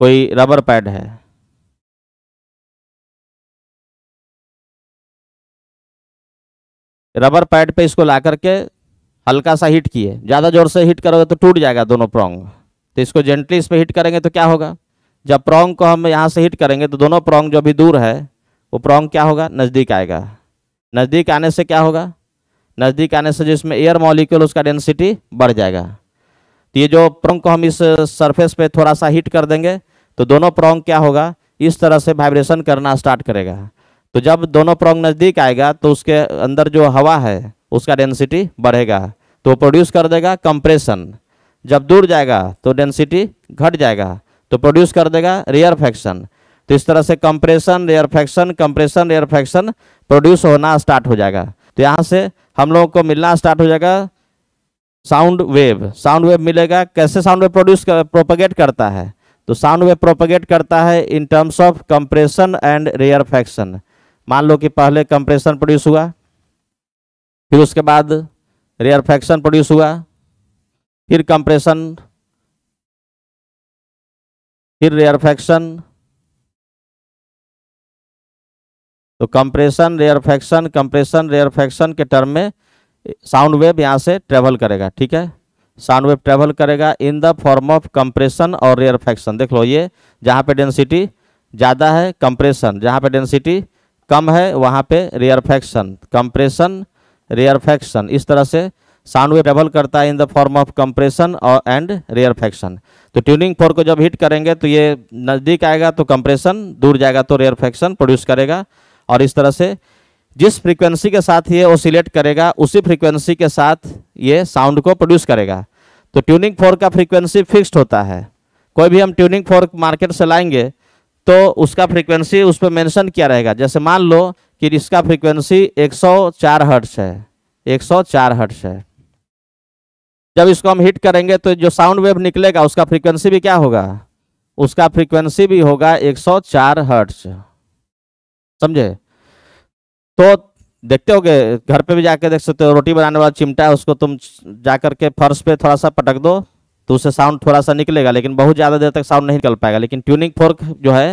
कोई रबर पैड है रबर पैड पे इसको ला करके हल्का सा हिट किए ज़्यादा जोर से हिट करोगे तो टूट जाएगा दोनों प्रोंग तो इसको जेंटली इस पर हिट करेंगे तो क्या होगा जब प्रोंग को हम यहाँ से हिट करेंगे तो दोनों प्रोंग जो अभी दूर है वो प्रोंग क्या होगा नज़दीक आएगा नज़दीक आने से क्या होगा नज़दीक आने से जिसमें एयर मॉलिक्यूल उसका डेंसिटी बढ़ जाएगा तो ये जो प्रोंग को हम इस सरफेस पे थोड़ा सा हीट कर देंगे तो दोनों प्रोंग क्या होगा इस तरह से वाइब्रेशन करना स्टार्ट करेगा तो जब दोनों प्रोंग नज़दीक आएगा तो उसके अंदर जो हवा है उसका डेंसिटी बढ़ेगा तो वो प्रोड्यूस कर देगा कंप्रेशन जब दूर जाएगा तो डेंसिटी घट जाएगा तो प्रोड्यूस कर देगा रेयर फैक्शन तो इस तरह से compression rarefaction compression rarefaction produce होना स्टार्ट हो जाएगा तो यहाँ से हम लोगों को मिलना स्टार्ट हो जाएगा साउंड वेव साउंड वेव मिलेगा कैसे साउंड वेव प्रोड्यूस प्रोपोगेट करता है तो साउंड वेव प्रोपोगेट करता है in terms of compression and rarefaction मान लो कि पहले कंप्रेशन प्रोड्यूस हुआ फिर उसके बाद रेयर फैक्शन प्रोड्यूस हुआ फिर कंप्रेशन फिर रेयरफेक्शन तो कंप्रेशन रेयरफेक्शन कंप्रेशन रेयरफेक्शन के टर्म में साउंड वेव यहाँ से ट्रेवल करेगा ठीक है साउंड वेव ट्रेवल करेगा in the form of compression और रेयरफेक्शन देख लो ये जहाँ पे डेंसिटी ज़्यादा है कंप्रेशन जहाँ पे डेंसिटी कम है वहाँ पे रेयरफेक्शन कंप्रेशन रेयरफेक्शन इस तरह से साउंड वेव ट्रेवल करता है in the form of compression और एंड फैक्शन तो ट्यूनिंग फोर को जब हिट करेंगे तो ये नज़दीक आएगा तो कंप्रेशन दूर जाएगा तो रेयर फैक्शन प्रोड्यूस करेगा और इस तरह से जिस फ्रीक्वेंसी के साथ ये ओसिलेट करेगा उसी फ्रीक्वेंसी के साथ ये साउंड को प्रोड्यूस करेगा तो ट्यूनिंग फोर का फ्रीक्वेंसी फिक्स्ड होता है कोई भी हम ट्यूनिंग फोर मार्केट से लाएंगे तो उसका फ्रीक्वेंसी उस पर मैंशन किया रहेगा जैसे मान लो कि इसका फ्रीक्वेंसी 104 हर्ट्स है 104 हर्ट्स है जब इसको हम हिट करेंगे तो जो साउंड वेव निकलेगा उसका फ्रीक्वेंसी भी क्या होगा उसका फ्रीक्वेंसी भी होगा 104 हर्ट्स समझे तो देखते होगे घर पे भी जाके देख सकते हो रोटी बनाने वाला चिमटा है उसको तुम जा करके फर्श पे थोड़ा सा पटक दो तो उससे साउंड थोड़ा सा निकलेगा लेकिन बहुत ज़्यादा देर तक साउंड नहीं निकल पाएगा लेकिन ट्यूनिंग फोर्क जो है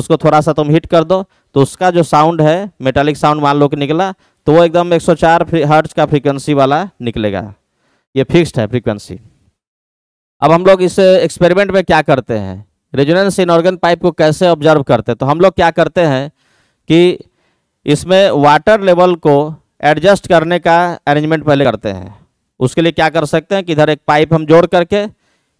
उसको थोड़ा सा तुम हिट कर दो तो उसका जो साउंड है मेटालिक साउंड मान लो कि निकला तो वो एकदम 104 हर्ट्ज का फ्रीक्वेंसी वाला निकलेगा ये फिक्स्ड है फ्रीक्वेंसी अब हम लोग इस एक्सपेरिमेंट में क्या करते हैं रेजोनेंस इन ऑर्गन पाइप को कैसे ऑब्जर्व करते हैं तो हम लोग क्या करते हैं कि इसमें वाटर लेवल को एडजस्ट करने का अरेंजमेंट पहले करते हैं उसके लिए क्या कर सकते हैं कि इधर एक पाइप हम जोड़ करके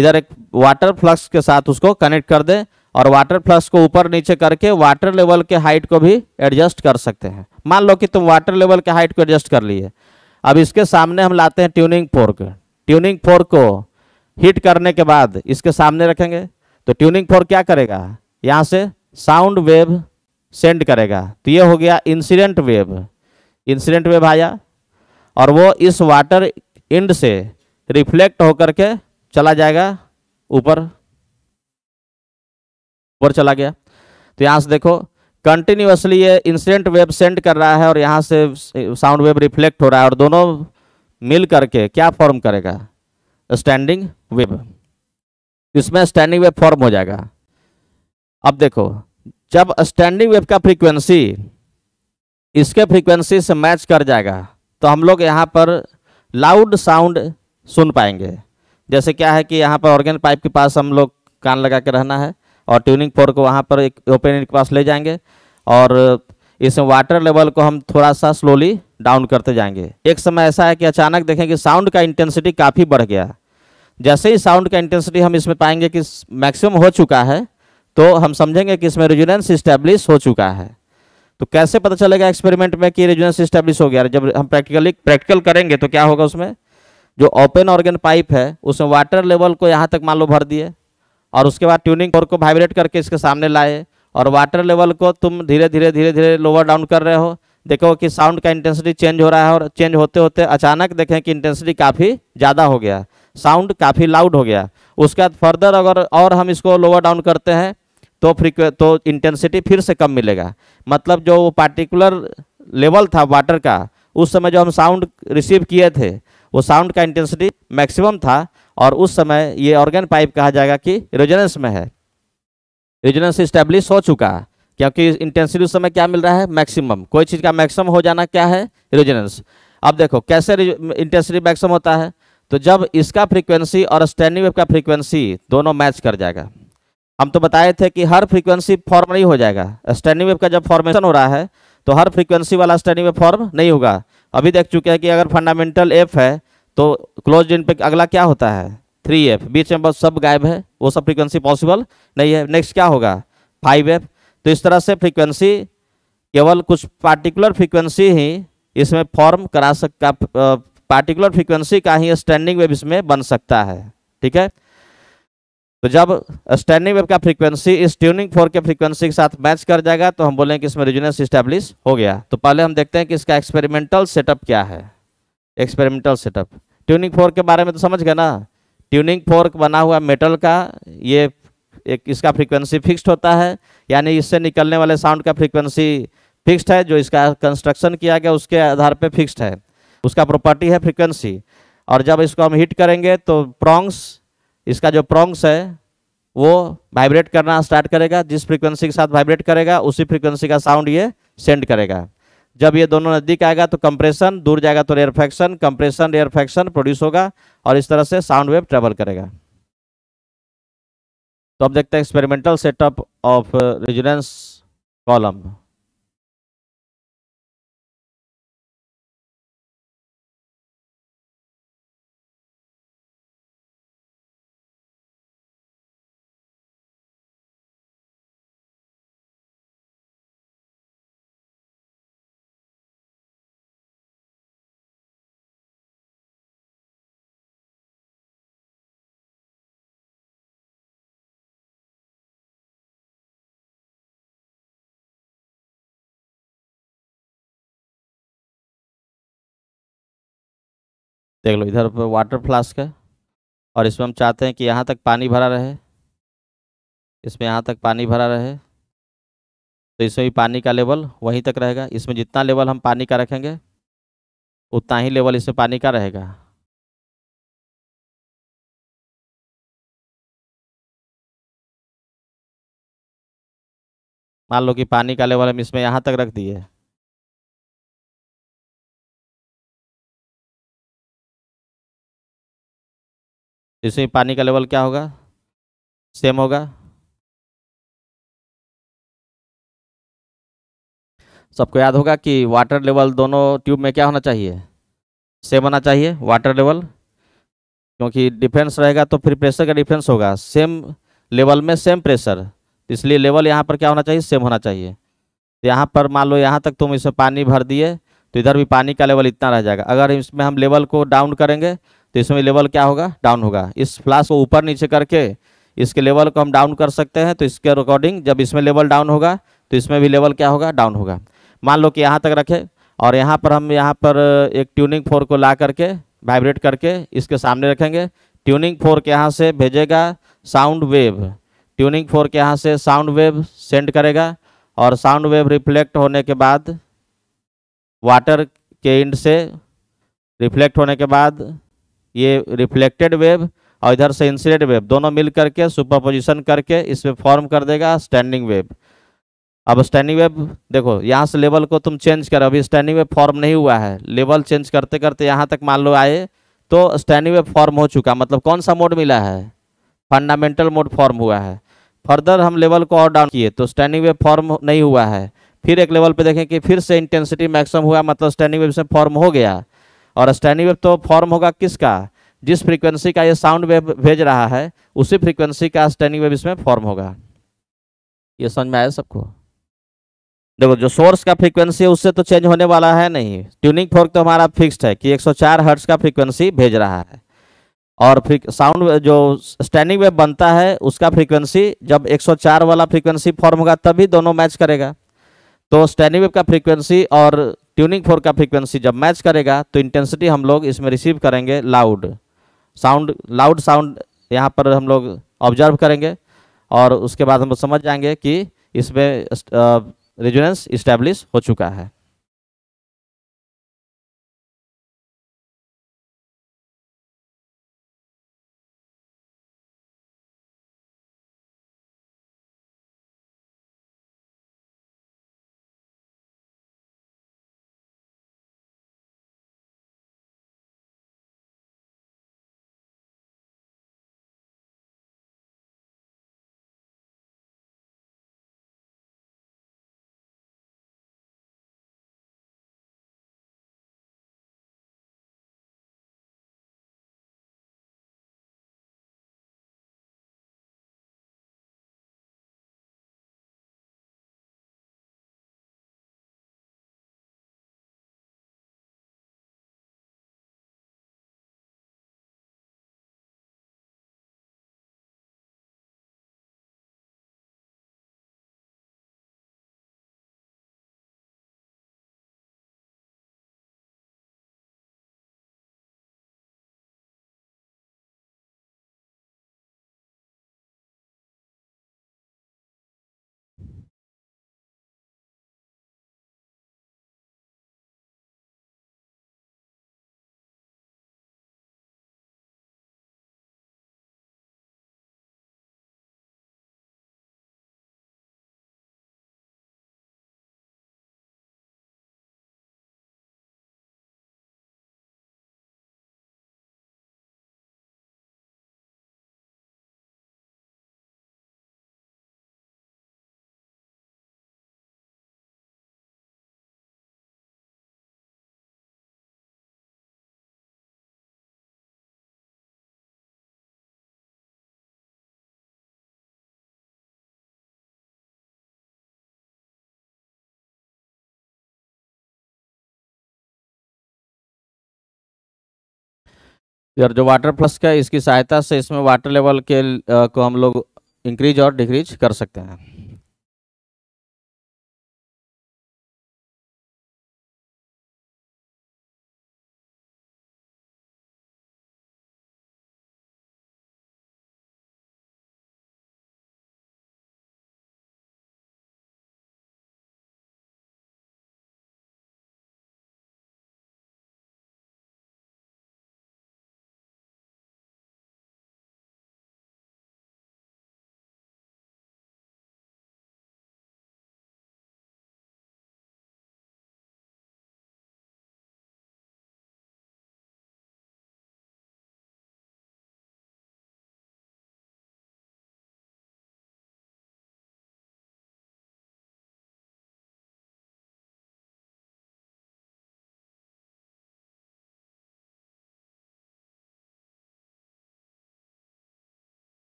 इधर एक वाटर फ्लक्स के साथ उसको कनेक्ट कर दें और वाटर फ्लक्स को ऊपर नीचे करके वाटर लेवल के हाइट को भी एडजस्ट कर सकते हैं मान लो कि तुम वाटर लेवल के हाइट को एडजस्ट कर लिए अब इसके सामने हम लाते हैं ट्यूनिंग फोर्क ट्यूनिंग फोर्क को हिट करने के बाद इसके सामने रखेंगे तो ट्यूनिंग फोर्क क्या करेगा यहाँ से साउंड वेव सेंड करेगा तो ये हो गया इंसिडेंट वेव इंसिडेंट वेव आया और वो इस वाटर इंड से रिफ्लेक्ट होकर के चला जाएगा ऊपर ऊपर चला गया तो यहाँ से देखो कंटिन्यूसली ये इंसिडेंट वेव सेंड कर रहा है और यहाँ से साउंड वेव रिफ्लेक्ट हो रहा है और दोनों मिल करके क्या फॉर्म करेगा स्टैंडिंग वेव इसमें स्टैंडिंग वेव फॉर्म हो जाएगा अब देखो जब स्टैंडिंग वेव का फ्रीक्वेंसी इसके फ्रीक्वेंसी से मैच कर जाएगा तो हम लोग यहाँ पर लाउड साउंड सुन पाएंगे जैसे क्या है कि यहाँ पर ऑर्गेन पाइप के पास हम लोग कान लगा के रहना है और ट्यूनिंग फोर को वहाँ पर एक ओपन के पास ले जाएंगे और इसमें वाटर लेवल को हम थोड़ा सा स्लोली डाउन करते जाएंगे एक समय ऐसा है कि अचानक देखें कि साउंड का इंटेंसिटी काफ़ी बढ़ गया जैसे ही साउंड का इंटेंसिटी हम इसमें पाएंगे कि मैक्सिमम हो चुका है तो हम समझेंगे कि इसमें रेजुनेंस इस्टेब्लिश हो चुका है तो कैसे पता चलेगा एक्सपेरिमेंट में कि रेजुनेंस इस्टेब्लिश हो गया जब हम प्रैक्टिकली प्रैक्टिकल करेंगे तो क्या होगा उसमें जो ओपन ऑर्गन पाइप है उसमें वाटर लेवल को यहाँ तक मान लो भर दिए और उसके बाद ट्यूनिंग कोर को वाइब्रेट करके इसके सामने लाए और वाटर लेवल को तुम धीरे धीरे धीरे धीरे लोअर डाउन कर रहे हो देखो कि साउंड का इंटेंसिटी चेंज हो रहा है और चेंज होते होते अचानक देखें कि इंटेंसिटी काफ़ी ज़्यादा हो गया साउंड काफ़ी लाउड हो गया उसके बाद फर्दर अगर और हम इसको लोअर डाउन करते हैं तो फ्रिक्वे तो इंटेंसिटी फिर से कम मिलेगा मतलब जो पार्टिकुलर लेवल था वाटर का उस समय जो हम साउंड रिसीव किए थे वो साउंड का इंटेंसिटी मैक्सिमम था और उस समय ये ऑर्गेन पाइप कहा जाएगा कि रेजोनेंस में है रेजोनेंस इस्टेब्लिश हो चुका है क्योंकि इंटेंसिटी उस समय क्या मिल रहा है मैक्सिमम कोई चीज़ का मैक्सिमम हो जाना क्या है रेजोनेंस अब देखो कैसे इंटेंसिटी मैक्सिमम होता है तो जब इसका फ्रीक्वेंसी और स्टैंडिंग वेव का फ्रीक्वेंसी दोनों मैच कर जाएगा हम तो बताए थे कि हर फ्रीक्वेंसी फॉर्म नहीं हो जाएगा स्टैंडिंग वेव का जब फॉर्मेशन हो रहा है तो हर फ्रीक्वेंसी वाला स्टैंडिंग वेव फॉर्म नहीं होगा अभी देख चुके हैं कि अगर फंडामेंटल एफ है तो क्लोज इन पे अगला क्या होता है थ्री एफ बीच में बस सब गायब है वो सब फ्रीक्वेंसी पॉसिबल नहीं है नेक्स्ट क्या होगा फाइव एफ तो इस तरह से फ्रीक्वेंसी केवल कुछ पार्टिकुलर फ्रीक्वेंसी ही इसमें फॉर्म करा सकता पार्टिकुलर फ्रीक्वेंसी का ही स्टैंडिंग वेब इसमें बन सकता है ठीक है तो जब स्टैंडिंग वेब का फ्रीक्वेंसी इस ट्यूनिंग फोर के फ्रीक्वेंसी के साथ मैच कर जाएगा तो हम बोलेंगे कि इसमें रिजोनेंस स्टैब्लिश हो गया तो पहले हम देखते हैं कि इसका एक्सपेरिमेंटल सेटअप क्या है एक्सपेरिमेंटल सेटअप ट्यूनिंग फोर्क के बारे में तो समझ गए ना ट्यूनिंग फोर्क बना हुआ मेटल का ये एक इसका फ्रीक्वेंसी फिक्स्ड होता है यानी इससे निकलने वाले साउंड का फ्रीक्वेंसी फिक्स्ड है जो इसका कंस्ट्रक्शन किया गया उसके आधार पे फिक्स्ड है उसका प्रॉपर्टी है फ्रीक्वेंसी और जब इसको हम हीट करेंगे तो प्रोंग्स इसका जो प्रोंग्स है वो वाइब्रेट करना स्टार्ट करेगा जिस फ्रीक्वेंसी के साथ वाइब्रेट करेगा उसी फ्रीक्वेंसी का साउंड ये सेंड करेगा जब ये दोनों नज़दीक आएगा तो कंप्रेशन दूर जाएगा तो रेयरफेक्शन कंप्रेशन रेयरफेक्शन प्रोड्यूस होगा और इस तरह से साउंड वेव ट्रेवल करेगा तो अब देखते हैं experimental setup of resonance column देख लो इधर पर वाटर फ्लास्क है और इसमें हम चाहते हैं कि यहाँ तक पानी भरा रहे इसमें यहाँ तक पानी भरा रहे तो इसमें भी पानी का लेवल वहीं तक रहेगा इसमें जितना लेवल हम पानी का रखेंगे उतना ही लेवल इसमें पानी का रहेगा मान लो कि पानी का लेवल हम इसमें यहाँ तक रख दिए इसमें पानी का लेवल क्या होगा सेम होगा सबको याद होगा कि वाटर लेवल दोनों ट्यूब में क्या होना चाहिए सेम होना चाहिए वाटर लेवल क्योंकि डिफेंस रहेगा तो फिर प्रेशर का डिफेंस होगा सेम लेवल में सेम प्रेशर तो इसलिए लेवल यहाँ पर क्या होना चाहिए सेम होना चाहिए तो यहाँ पर मान लो यहाँ तक तुम इसमें पानी भर दिए तो इधर भी पानी का लेवल इतना रह जाएगा अगर इसमें हम लेवल को डाउन करेंगे तो इसमें लेवल क्या होगा डाउन होगा इस फ्लाश को ऊपर नीचे करके इसके लेवल को हम डाउन कर सकते हैं तो इसके अकॉर्डिंग जब इसमें लेवल डाउन होगा तो इसमें भी लेवल क्या होगा डाउन होगा मान लो कि यहाँ तक रखें और यहाँ पर हम यहाँ पर एक ट्यूनिंग फोर को ला करके वाइब्रेट करके इसके सामने रखेंगे ट्यूनिंग फोर के यहाँ से भेजेगा साउंड वेव ट्यूनिंग फोर के यहाँ से साउंड वेव सेंड करेगा और साउंड वेव रिफ्लेक्ट होने के बाद वाटर के इंड से रिफ्लेक्ट होने के बाद ये रिफ्लेक्टेड वेव और इधर से इंसिडेंट वेव दोनों मिल करके सुपरपोजिशन करके इसमें फॉर्म कर देगा स्टैंडिंग वेव अब स्टैंडिंग वेव देखो यहाँ से लेवल को तुम चेंज करो अभी स्टैंडिंग वेव फॉर्म नहीं हुआ है लेवल चेंज करते करते यहाँ तक मान लो आए तो स्टैंडिंग वेव फॉर्म हो चुका मतलब कौन सा मोड मिला है फंडामेंटल मोड फॉर्म हुआ है फर्दर हम लेवल को और डाउन किए तो स्टैंडिंग वेव फॉर्म नहीं हुआ है फिर एक लेवल पे देखें कि फिर से इंटेंसिटी मैक्सिमम हुआ मतलब स्टैंडिंग वेव से फॉर्म हो गया और स्टैंडिंग वेव तो फॉर्म होगा किसका जिस फ्रीक्वेंसी का ये साउंड वेव भेज रहा है उसी फ्रीक्वेंसी का स्टैंडिंग वेव इसमें फॉर्म होगा ये समझ में आया सबको देखो जो सोर्स का फ्रीक्वेंसी है उससे तो चेंज होने वाला है नहीं ट्यूनिंग फोर्क तो हमारा फिक्स्ड है कि 104 हर्ट्ज का फ्रीक्वेंसी भेज रहा है और साउंड जो स्टैंडिंग वेव बनता है उसका फ्रीक्वेंसी जब 104 वाला फ्रीक्वेंसी फॉर्म होगा तभी दोनों मैच करेगा तो स्टैंडिंग वेव का फ्रीक्वेंसी और ट्यूनिंग फोर का फ्रीक्वेंसी जब मैच करेगा तो इंटेंसिटी हम लोग इसमें रिसीव करेंगे लाउड साउंड लाउड साउंड यहाँ पर हम लोग ऑब्जर्व करेंगे और उसके बाद हम लोग समझ जाएंगे कि इसमें रेजुनेंस इस्टेब्लिश हो चुका है और जो वाटर प्लस का इसकी सहायता से इसमें वाटर लेवल के को हम लोग इंक्रीज और डिक्रीज कर सकते हैं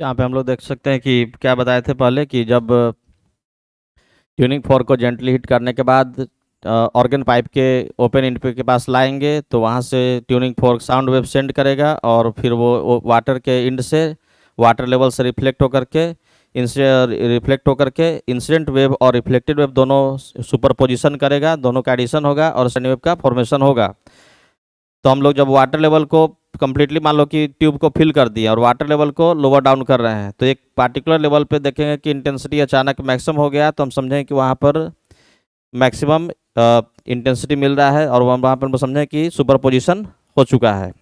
यहाँ पे हम लोग देख सकते हैं कि क्या बताए थे पहले कि जब ट्यूनिंग फोर को जेंटली हिट करने के बाद ऑर्गन पाइप के ओपन इंड के पास लाएंगे तो वहाँ से tuning fork sound wave send करेगा और फिर वो वाटर के इंड से वाटर लेवल से रिफ्लेक्ट होकर के रिफ्लेक्ट होकर के इंसिडेंट वेव और रिफ्लेक्टेड वेव दोनों सुपर पोजिशन करेगा दोनों का एडिशन होगा और सन वेव का फॉर्मेशन होगा तो हम लोग जब वाटर लेवल को कम्प्लीटली मान लो कि ट्यूब को फिल कर दिया और वाटर लेवल को लोअर डाउन कर रहे हैं तो एक पार्टिकुलर लेवल पे देखेंगे कि इंटेंसिटी अचानक मैक्सिमम हो गया तो हम समझें कि वहाँ पर मैक्सिमम इंटेंसिटी मिल रहा है और वहाँ पर समझें कि सुपर पोजिशन हो चुका है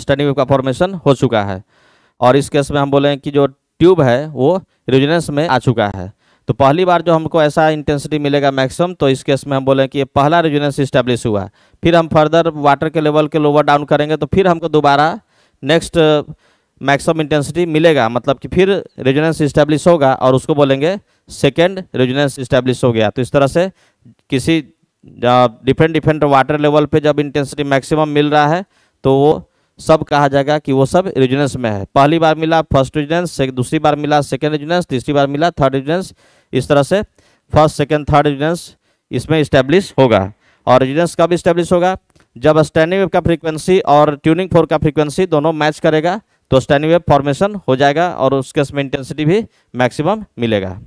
स्टैंडिंग का फॉर्मेशन हो चुका है और इस केस में हम बोले कि जो ट्यूब है वो रिजोनेंस में आ चुका है तो पहली बार जो हमको ऐसा इंटेंसिटी मिलेगा मैक्सिमम तो इस केस में हम बोले कि ये पहला रेजुनेंस इस्टेब्लिश हुआ फिर हम फर्दर वाटर के लेवल के लोअर डाउन करेंगे तो फिर हमको दोबारा नेक्स्ट मैक्सिमम इंटेंसिटी मिलेगा मतलब कि फिर रेजुनेंस इस्टेब्लिश होगा और उसको बोलेंगे सेकेंड रेजुनेंस इस्टेब्लिश हो गया तो इस तरह से किसी डिफरेंट डिफरेंट वाटर लेवल पर जब इंटेंसिटी मैक्सिमम मिल रहा है तो वो सब कहा जाएगा कि वो सब रिजनेंस में है पहली बार मिला फर्स्ट रिजनेंस दूसरी बार मिला सेकेंड रिजनेंस तीसरी बार मिला थर्ड रेजोनेंस इस तरह से फर्स्ट सेकेंड थर्ड रेजिडेंस इसमें इस्टेब्लिश होगा और रेजिडेंस कब इस्टेब्लिश होगा जब स्टैंडिंग वेव का फ्रीक्वेंसी और ट्यूनिंग फोर का फ्रीक्वेंसी दोनों मैच करेगा तो स्टैंडिंग वेव फॉर्मेशन हो जाएगा और उसके इसमें इंटेंसिटी भी मैक्सिमम मिलेगा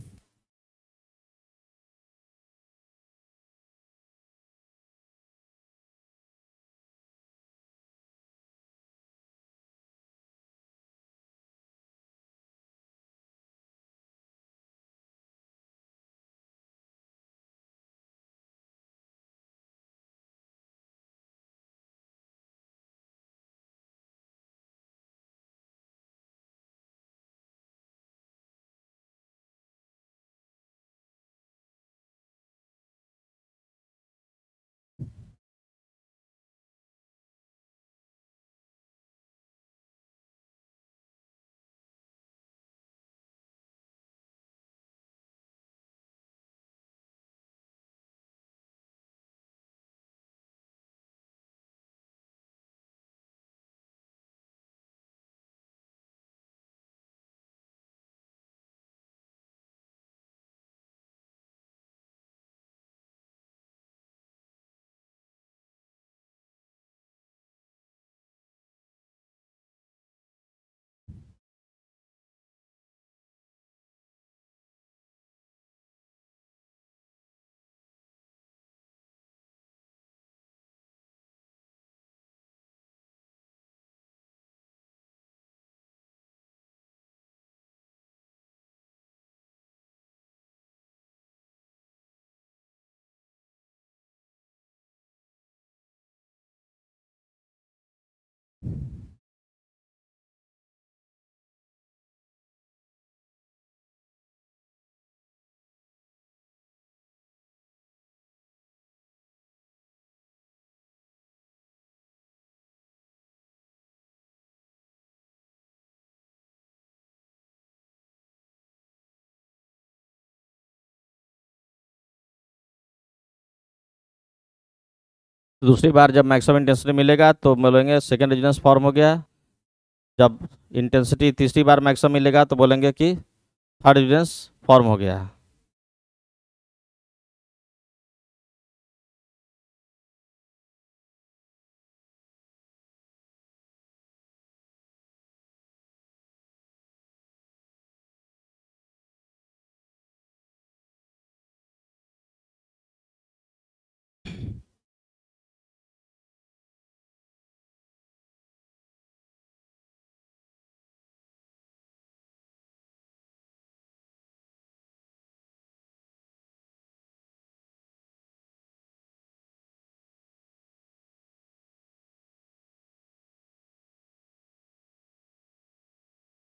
तो दूसरी बार जब मैक्सिमम इंटेंसिटी मिलेगा तो बोलेंगे सेकेंड रेजिडेंस फॉर्म हो गया जब इंटेंसिटी तीसरी बार मैक्सिमम मिलेगा तो बोलेंगे कि थर्ड रेजिडेंस फॉर्म हो गया है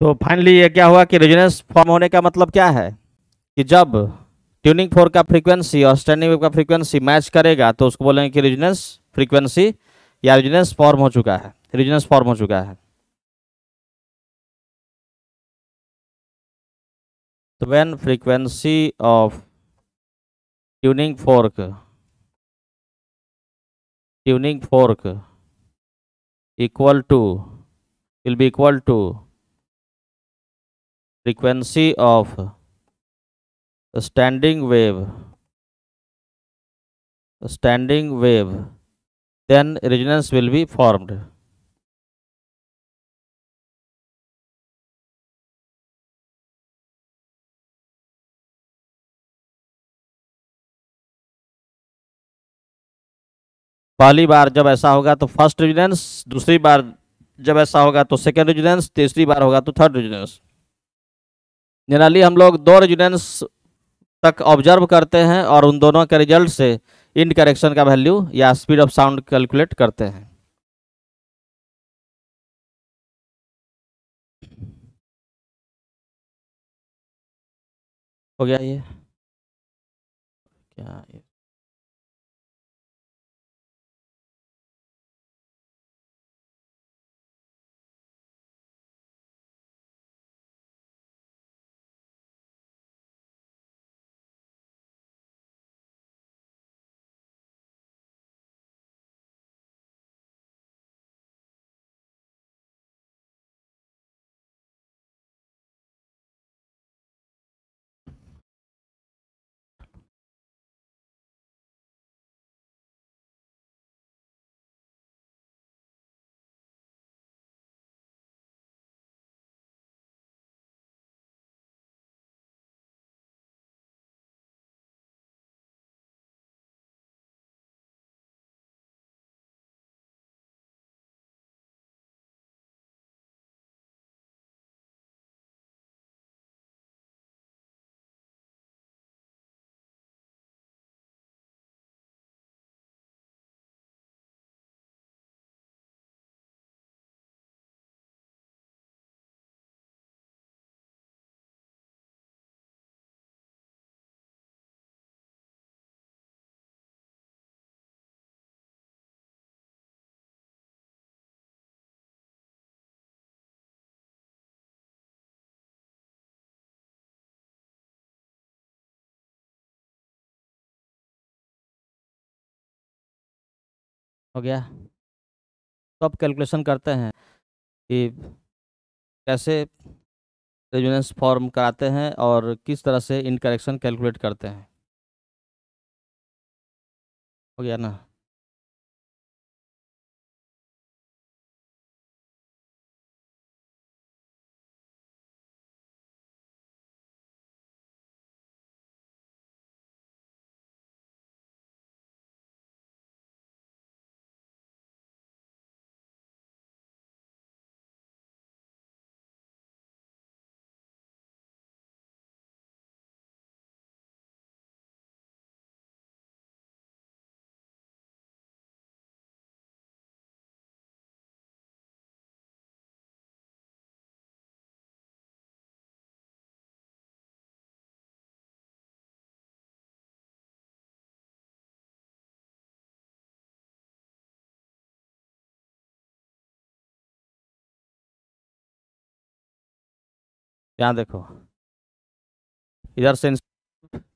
तो फाइनली ये क्या हुआ कि रेजोनेंस फॉर्म होने का मतलब क्या है कि जब ट्यूनिंग फोर का फ्रीक्वेंसी और स्टैंडिंग वेव का फ्रीक्वेंसी मैच करेगा तो उसको बोलेंगे कि रेजोनेंस फ्रीक्वेंसी या रेजोनेंस फॉर्म हो चुका है रेजोनेंस फॉर्म हो चुका है तो when frequency of tuning fork tuning fork equal to will be equal to frequency of standing wave standing wave then resonance will be formed पहली बार जब ऐसा होगा तो फर्स्ट रेजिडेंस दूसरी बार जब ऐसा होगा तो सेकेंड रेजिडेंस तीसरी बार होगा तो थर्ड रेजिडेंस जनरली हम लोग दो रेजिडेंस तक ऑब्जर्व करते हैं और उन दोनों के रिजल्ट से इंड करेक्शन का वैल्यू या स्पीड ऑफ साउंड कैलकुलेट करते हैं हो गया ये क्या ये हो गया तो अब कैलकुलेशन करते हैं कि कैसे रेजुनेंस फॉर्म कराते हैं और किस तरह से इनकरेक्शन कैलकुलेट करते हैं हो गया ना यहाँ देखो इधर से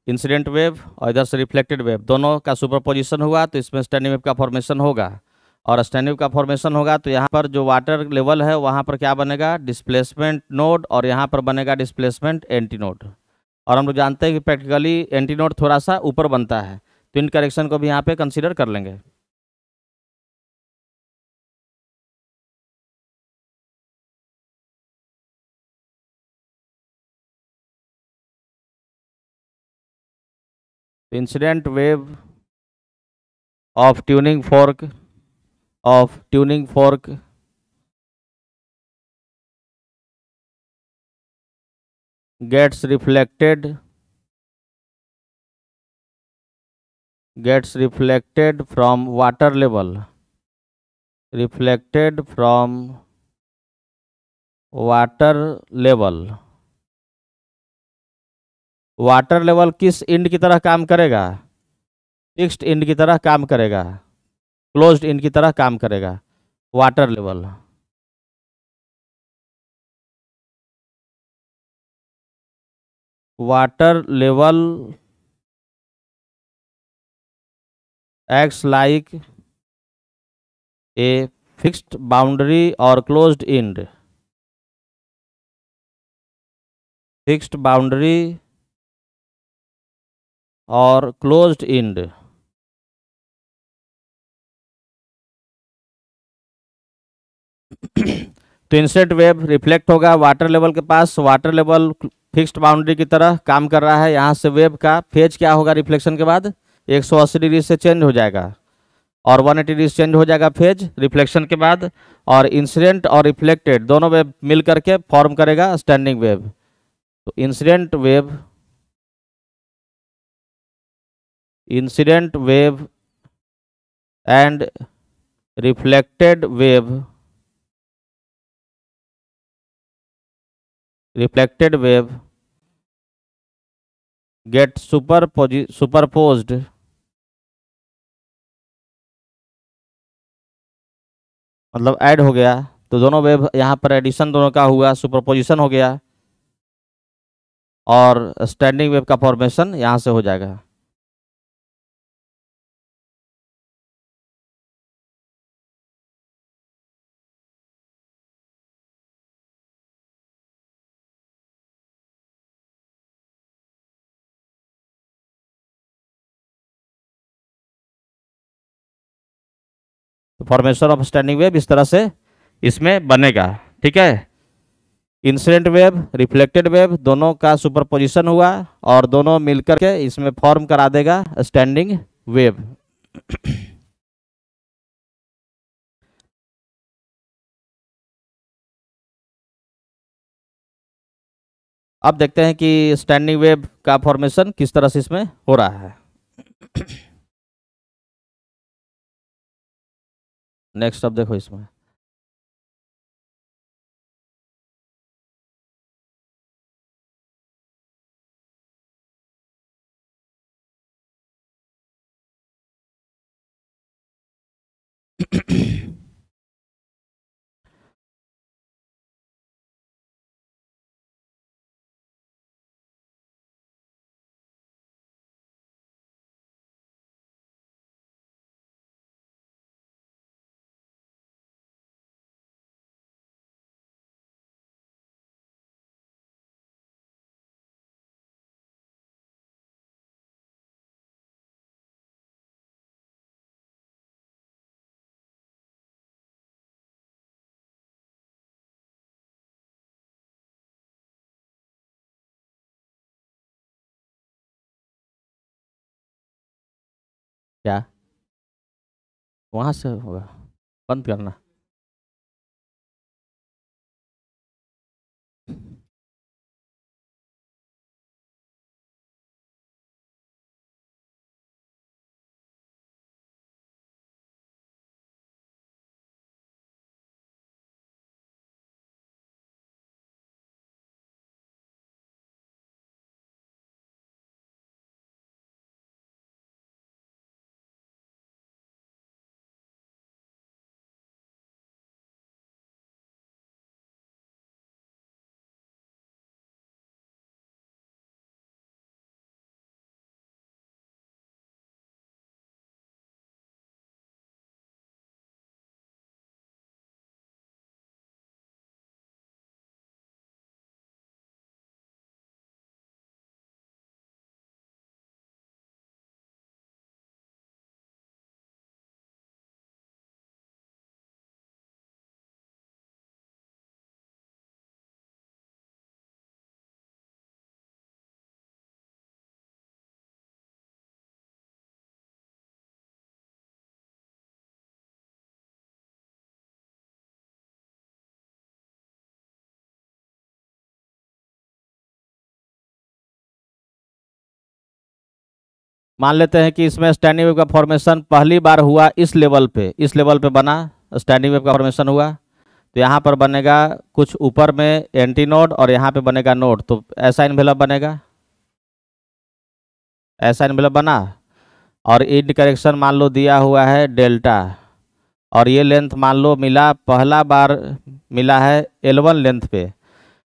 इंसिडेंट वेव और इधर से रिफ्लेक्टेड वेव दोनों का सुपरपोजिशन हुआ तो इसमें स्टैंडिंग वेव का फॉर्मेशन होगा और स्टैंडिंग वेव का फॉर्मेशन होगा तो यहाँ पर जो वाटर लेवल है वहाँ पर क्या बनेगा डिस्प्लेसमेंट नोड और यहाँ पर बनेगा डिस्प्लेसमेंट एंटी नोड और हम लोग जानते हैं कि प्रैक्टिकली एंटी नोड थोड़ा सा ऊपर बनता है तो इन करेक्शन को भी यहाँ पे कंसिडर कर लेंगे the incident wave of tuning fork of tuning fork gets reflected gets reflected from water level reflected from water level water level किस इंड की तरह काम करेगा फिक्स्ड इंड की तरह काम करेगा क्लोज्ड इंड की तरह काम करेगा water level water level acts like a fixed boundary और क्लोज्ड इंड फिक्स्ड बाउंड्री और क्लोज इंड तो इंसेंट वेव रिफ्लेक्ट होगा वाटर लेवल के पास वाटर लेवल फिक्स्ड बाउंड्री की तरह काम कर रहा है यहाँ से वेव का फेज क्या होगा रिफ्लेक्शन के बाद 180 डिग्री से चेंज हो जाएगा और 180 डिग्री से चेंज हो जाएगा फेज रिफ्लेक्शन के बाद और इंसिडेंट और रिफ्लेक्टेड दोनों वेब मिल करके फॉर्म करेगा स्टैंडिंग वेव तो incident wave incident wave and reflected wave reflected wave get superposi superposed मतलब ऐड हो गया तो दोनों वेव यहाँ पर एडिशन दोनों का हुआ सुपरपोजिशन हो गया और स्टैंडिंग वेव का फॉर्मेशन यहाँ से हो जाएगा तो फॉर्मेशन ऑफ स्टैंडिंग वेव इस तरह से इसमें बनेगा ठीक है इंसिडेंट वेव रिफ्लेक्टेड वेव दोनों का सुपरपोजिशन हुआ और दोनों मिलकर के इसमें फॉर्म करा देगा स्टैंडिंग वेव अब देखते हैं कि स्टैंडिंग वेव का फॉर्मेशन किस तरह से इसमें हो रहा है नेक्स्ट अब देखो इसमें có hát sơ văn tuyển là मान लेते हैं कि इसमें स्टैंडिंग वेव का फॉर्मेशन पहली बार हुआ इस लेवल पे इस लेवल पे बना स्टैंडिंग वेव का फॉर्मेशन हुआ तो यहाँ पर बनेगा कुछ ऊपर में एंटी नोड और यहाँ पे बनेगा नोड तो ऐसा इन्वेलप बनेगा ऐसा इन्वेलप बना और इंड करेक्शन मान लो दिया हुआ है डेल्टा और ये लेंथ मान लो मिला पहला बार मिला है एलवन लेंथ पे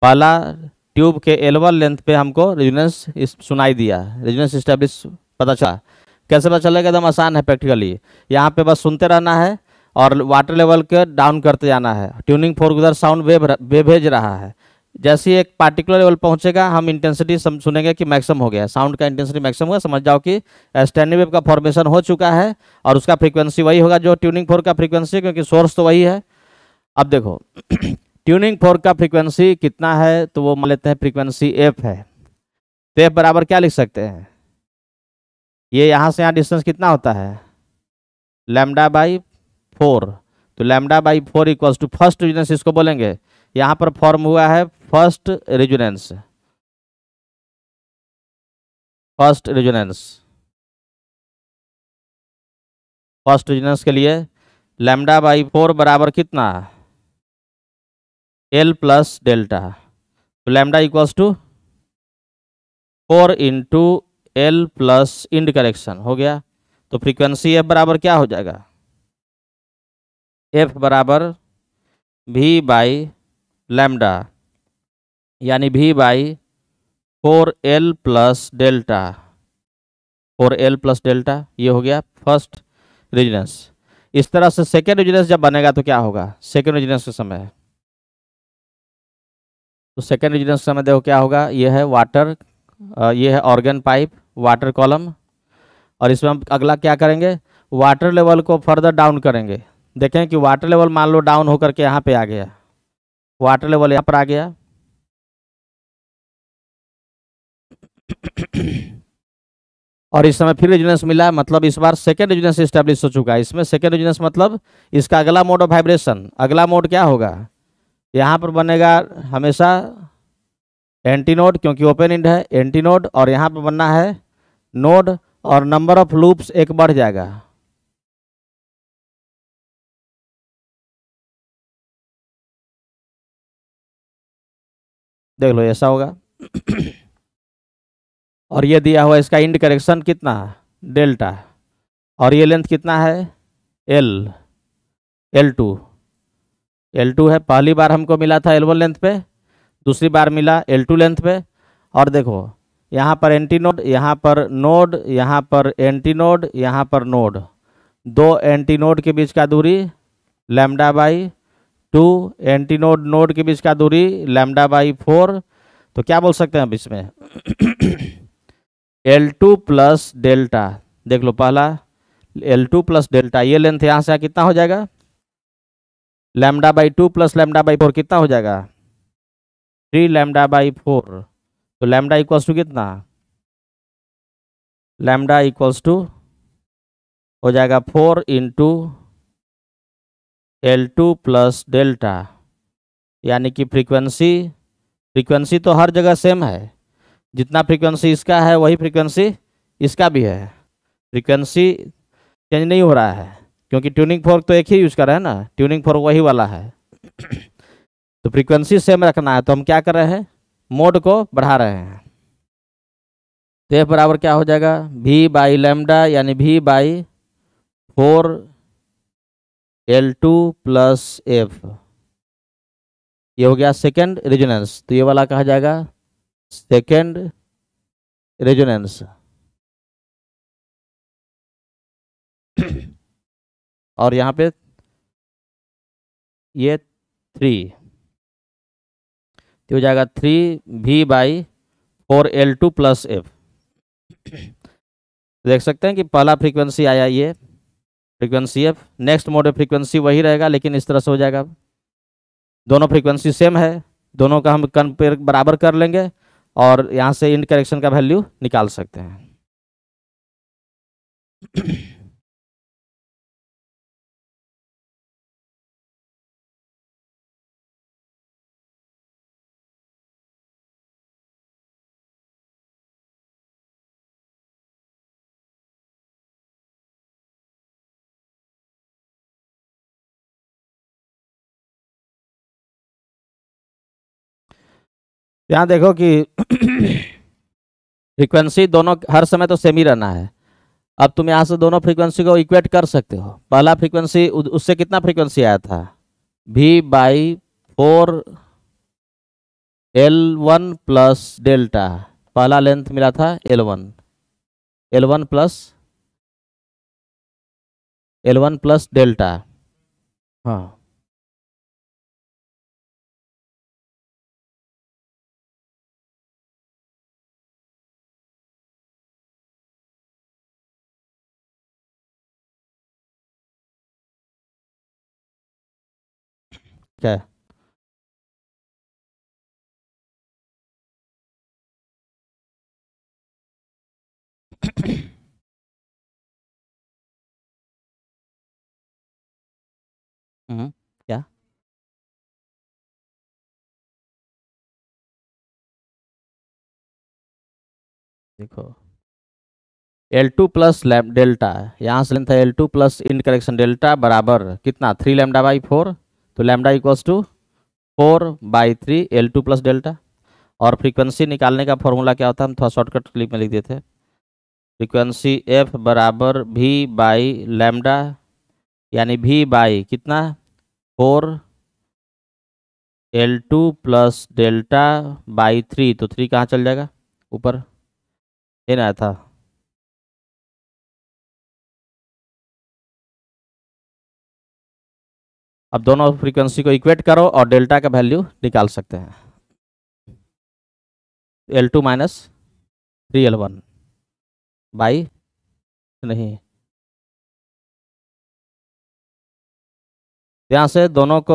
पहला ट्यूब के एलवन लेंथ पे हमको रेजोनेंस सुनाई दिया रिजनेंस स्टेब्लिश पता चला कैसे पता चलेगा एकदम आसान है प्रैक्टिकली यहाँ पे बस सुनते रहना है और वाटर लेवल के डाउन करते जाना है ट्यूनिंग फोर उधर साउंड वेब वे भेज रहा है जैसे एक पार्टिकुलर लेवल पहुंचेगा हम इंटेंसिटी सुनेंगे कि मैक्सिमम हो गया साउंड का इंटेंसिटी मैक्सिमम हुआ समझ जाओ कि स्टैंडिंग वेब का फॉर्मेशन हो चुका है और उसका फ्रीक्वेंसी वही होगा जो ट्यूनिंग फोर का फ्रीक्वेंसी क्योंकि सोर्स तो वही है अब देखो ट्यूनिंग फोर का फ्रीक्वेंसी कितना है तो वो मान लेते हैं फ्रीक्वेंसी एफ है तो एफ बराबर क्या लिख सकते हैं ये यहाँ से यहाँ डिस्टेंस कितना होता है लेमडा बाई फोर तो lambda by four equals to first resonance इसको बोलेंगे यहाँ पर फॉर्म हुआ है first resonance first resonance first resonance के लिए लेमडा बाई फोर बराबर कितना एल प्लस डेल्टा तो lambda equals to four into L plus end correction हो गया तो फ्रीक्वेंसी एफ बराबर क्या हो जाएगा एफ बराबर भी बाई लैमडा यानी भी by four L plus delta four L plus delta ये हो गया फर्स्ट रिजनेंस इस तरह से सेकेंड रिजनेंस जब बनेगा तो क्या होगा सेकेंड रिजनेंस के समय तो सेकेंड रिजनेंस के समय देखो क्या होगा ये है वाटर ये है ऑर्गन पाइप वाटर कॉलम और इसमें हम अगला क्या करेंगे वाटर लेवल को फर्दर डाउन करेंगे देखें कि वाटर लेवल मान लो डाउन होकर के यहाँ पे आ गया वाटर लेवल यहाँ पर आ गया और इस समय फिर रेजुनेंस मिला मतलब इस बार सेकेंड रेजुनेंस स्टेब्लिश हो चुका है इसमें सेकेंड रेजुनेंस मतलब इसका अगला मोड ऑफ वाइब्रेशन अगला मोड क्या होगा यहाँ पर बनेगा हमेशा एंटी नोड क्योंकि ओपन इंड है एंटीनोड और यहाँ पे बनना है नोड और नंबर ऑफ लूप्स एक बढ़ जाएगा देख लो ऐसा होगा और ये दिया हुआ इसका इंड करेक्शन कितना डेल्टा और ये लेंथ कितना है L L two L two है पहली बार हमको मिला था एल वन लेंथ पे दूसरी बार मिला एल टू लेंथ पे और देखो यहाँ पर एंटी नोड यहाँ पर नोड यहाँ पर एंटी नोड यहाँ पर नोड दो एंटी नोड के बीच का दूरी lambda by two antinode node के बीच का दूरी लैमडा बाई फोर तो क्या बोल सकते हैं अब इसमें एल टू प्लस डेल्टा देख लो पहला एल टू प्लस डेल्टा ये लेंथ यहाँ से कितना हो जाएगा lambda by two plus lambda by four कितना हो जाएगा थ्री लैमडा बाई फोर तो लैमडा इक्वल्स टू कितना लैमडा इक्वल्स टू हो जाएगा four into L two plus delta यानी कि फ्रीक्वेंसी फ्रीक्वेंसी तो हर जगह सेम है जितना फ्रीक्वेंसी इसका है वही फ्रीक्वेंसी इसका भी है फ्रीक्वेंसी चेंज नहीं हो रहा है क्योंकि ट्यूनिंग फोर्क तो एक ही यूज़ कर रहा है ना ट्यूनिंग फोर्क वही वाला है तो फ्रीक्वेंसी सेम रखना है तो हम क्या कर रहे हैं मोड को बढ़ा रहे हैं तो यह बराबर क्या हो जाएगा भी बाई लेमडा यानी भी by four L two plus F ये हो गया सेकेंड रेजोनेंस तो ये वाला कहा जाएगा सेकेंड रेजोनेंस और यहाँ पे ये थ्री ये हो जाएगा three V by four L two plus F देख सकते हैं कि पहला फ्रीक्वेंसी आया ये फ्रीक्वेंसी एफ नेक्स्ट मोड में फ्रीक्वेंसी वही रहेगा लेकिन इस तरह से हो जाएगा दोनों फ्रीक्वेंसी सेम है दोनों का हम कंपेयर बराबर कर लेंगे और यहाँ से इंड करेक्शन का वैल्यू निकाल सकते हैं यहाँ देखो कि फ्रीक्वेंसी दोनों हर समय तो सेम ही रहना है अब तुम यहाँ से दोनों फ्रीक्वेंसी को इक्वेट कर सकते हो पहला फ्रीक्वेंसी उससे कितना फ्रीक्वेंसी आया था V by four L one plus delta पहला लेंथ मिला था L one L one plus L one plus delta हाँ क्या हम्म। क्या देखो एल टू प्लस डेल्टा यहाँ से लेंथ है L two plus end correction delta बराबर कितना थ्री लेमडा बाई फोर तो lambda equals to four by three L two plus delta और फ्रीक्वेंसी निकालने का फॉर्मूला क्या होता है हम थोड़ा शॉर्टकट क्लिप में लिख देते हैं फ्रीक्वेंसी एफ बराबर भी बाई लैमडा यानी भी बाई कितना four L two plus delta by three तो थ्री कहाँ चल जाएगा ऊपर ये ना था अब दोनों फ्रीक्वेंसी को इक्वेट करो और डेल्टा का वैल्यू निकाल सकते हैं L two minus three L one by नहीं यहाँ से दोनों को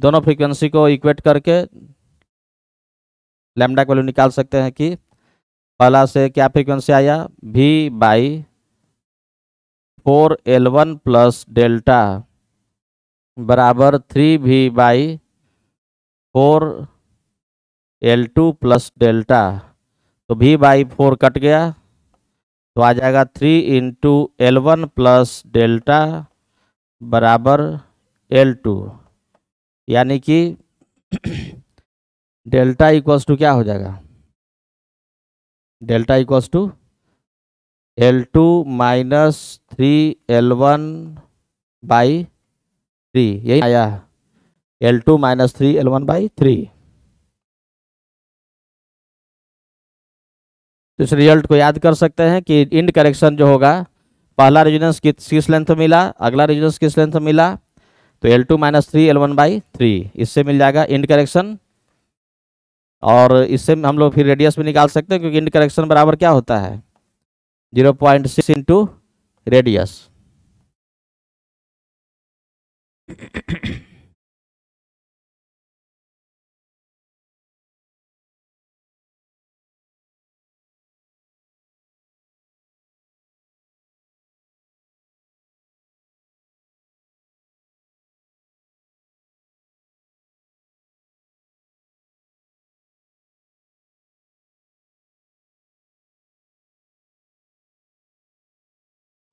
दोनों फ्रीक्वेंसी को इक्वेट करके लैम्डा का वैल्यू निकाल सकते हैं कि पहला से क्या फ्रीक्वेंसी आया V by four L one plus delta बराबर three V by four L two plus delta तो वी बाई फोर कट गया तो आ जाएगा three into L one plus delta बराबर एल टू यानी कि डेल्टा इक्वल्स टू क्या हो जाएगा delta equals to L two minus three L one by three यही आया L two minus three L one by three तो इस रिजल्ट को याद कर सकते हैं कि इंड करेक्शन जो होगा पहला रेजिडेंस किस किस लेंथ मिला अगला रेजिडेंस किस लेंथ मिला तो L two minus three L one by three इससे मिल जाएगा इंड करेक्शन और इससे हम लोग फिर रेडियस भी निकाल सकते हैं क्योंकि इंड करेक्शन बराबर क्या होता है zero point six into radius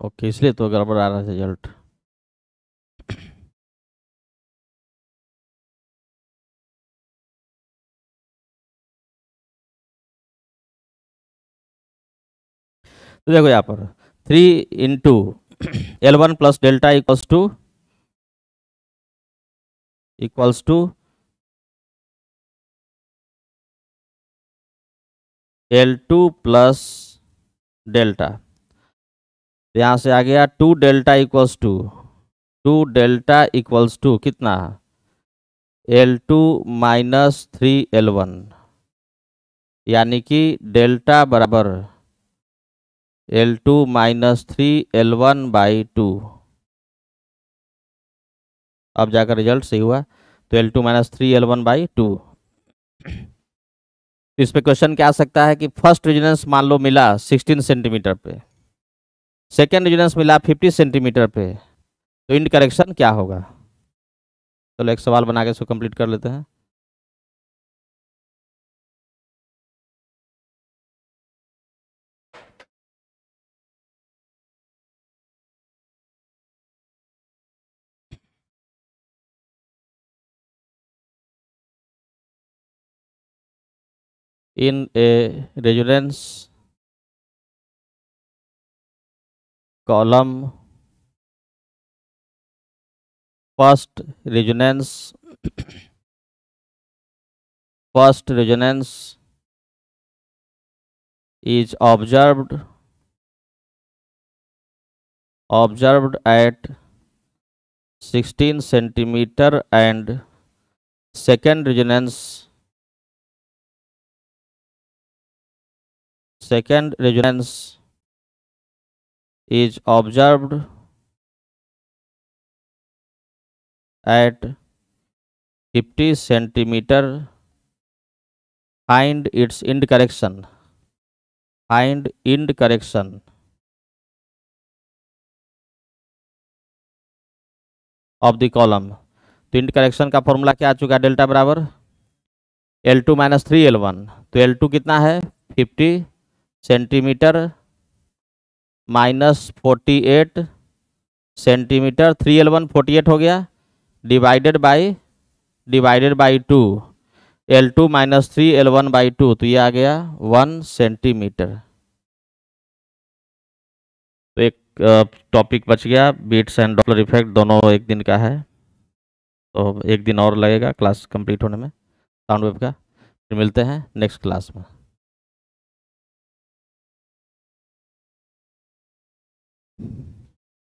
okay इसलिए तो गड़बड़ आ रहा है रिजल्ट तो देखो यहाँ पर three into L one plus delta equals to equals to L two plus delta तो यहाँ से आ गया two delta equals to two delta equals to कितना L two minus three L one यानी कि डेल्टा बराबर L two minus three L one by two अब जाकर रिजल्ट सही हुआ तो L two minus three L one by two इस पे क्वेश्चन क्या आ सकता है कि फर्स्ट रेजिडेंस मान लो मिला सिक्सटीन सेंटीमीटर पे सेकेंड रेजिडेंस मिला फिफ्टी सेंटीमीटर पे तो इंड करेक्शन क्या होगा चलो तो एक सवाल बना के इसको कंप्लीट कर लेते हैं in a resonance column first resonance first resonance is observed observed at 16 centimeter and second resonance second resonance is observed at 50 centimeter find its end correction find end correction of the column तो इंड करेक्शन का फॉर्मूला क्या आ चुका है डेल्टा बराबर L two minus three L one तो एल टू कितना है fifty centimetre minus forty eight centimetre three L one forty eight हो गया divided by divided by two L two minus three L one by two तो ये आ गया वन सेंटीमीटर तो एक टॉपिक बच गया बीट्स एंड डॉपलर इफेक्ट दोनों एक दिन का है तो एक दिन और लगेगा क्लास कंप्लीट होने में साउंड वेव का फिर मिलते हैं नेक्स्ट क्लास में you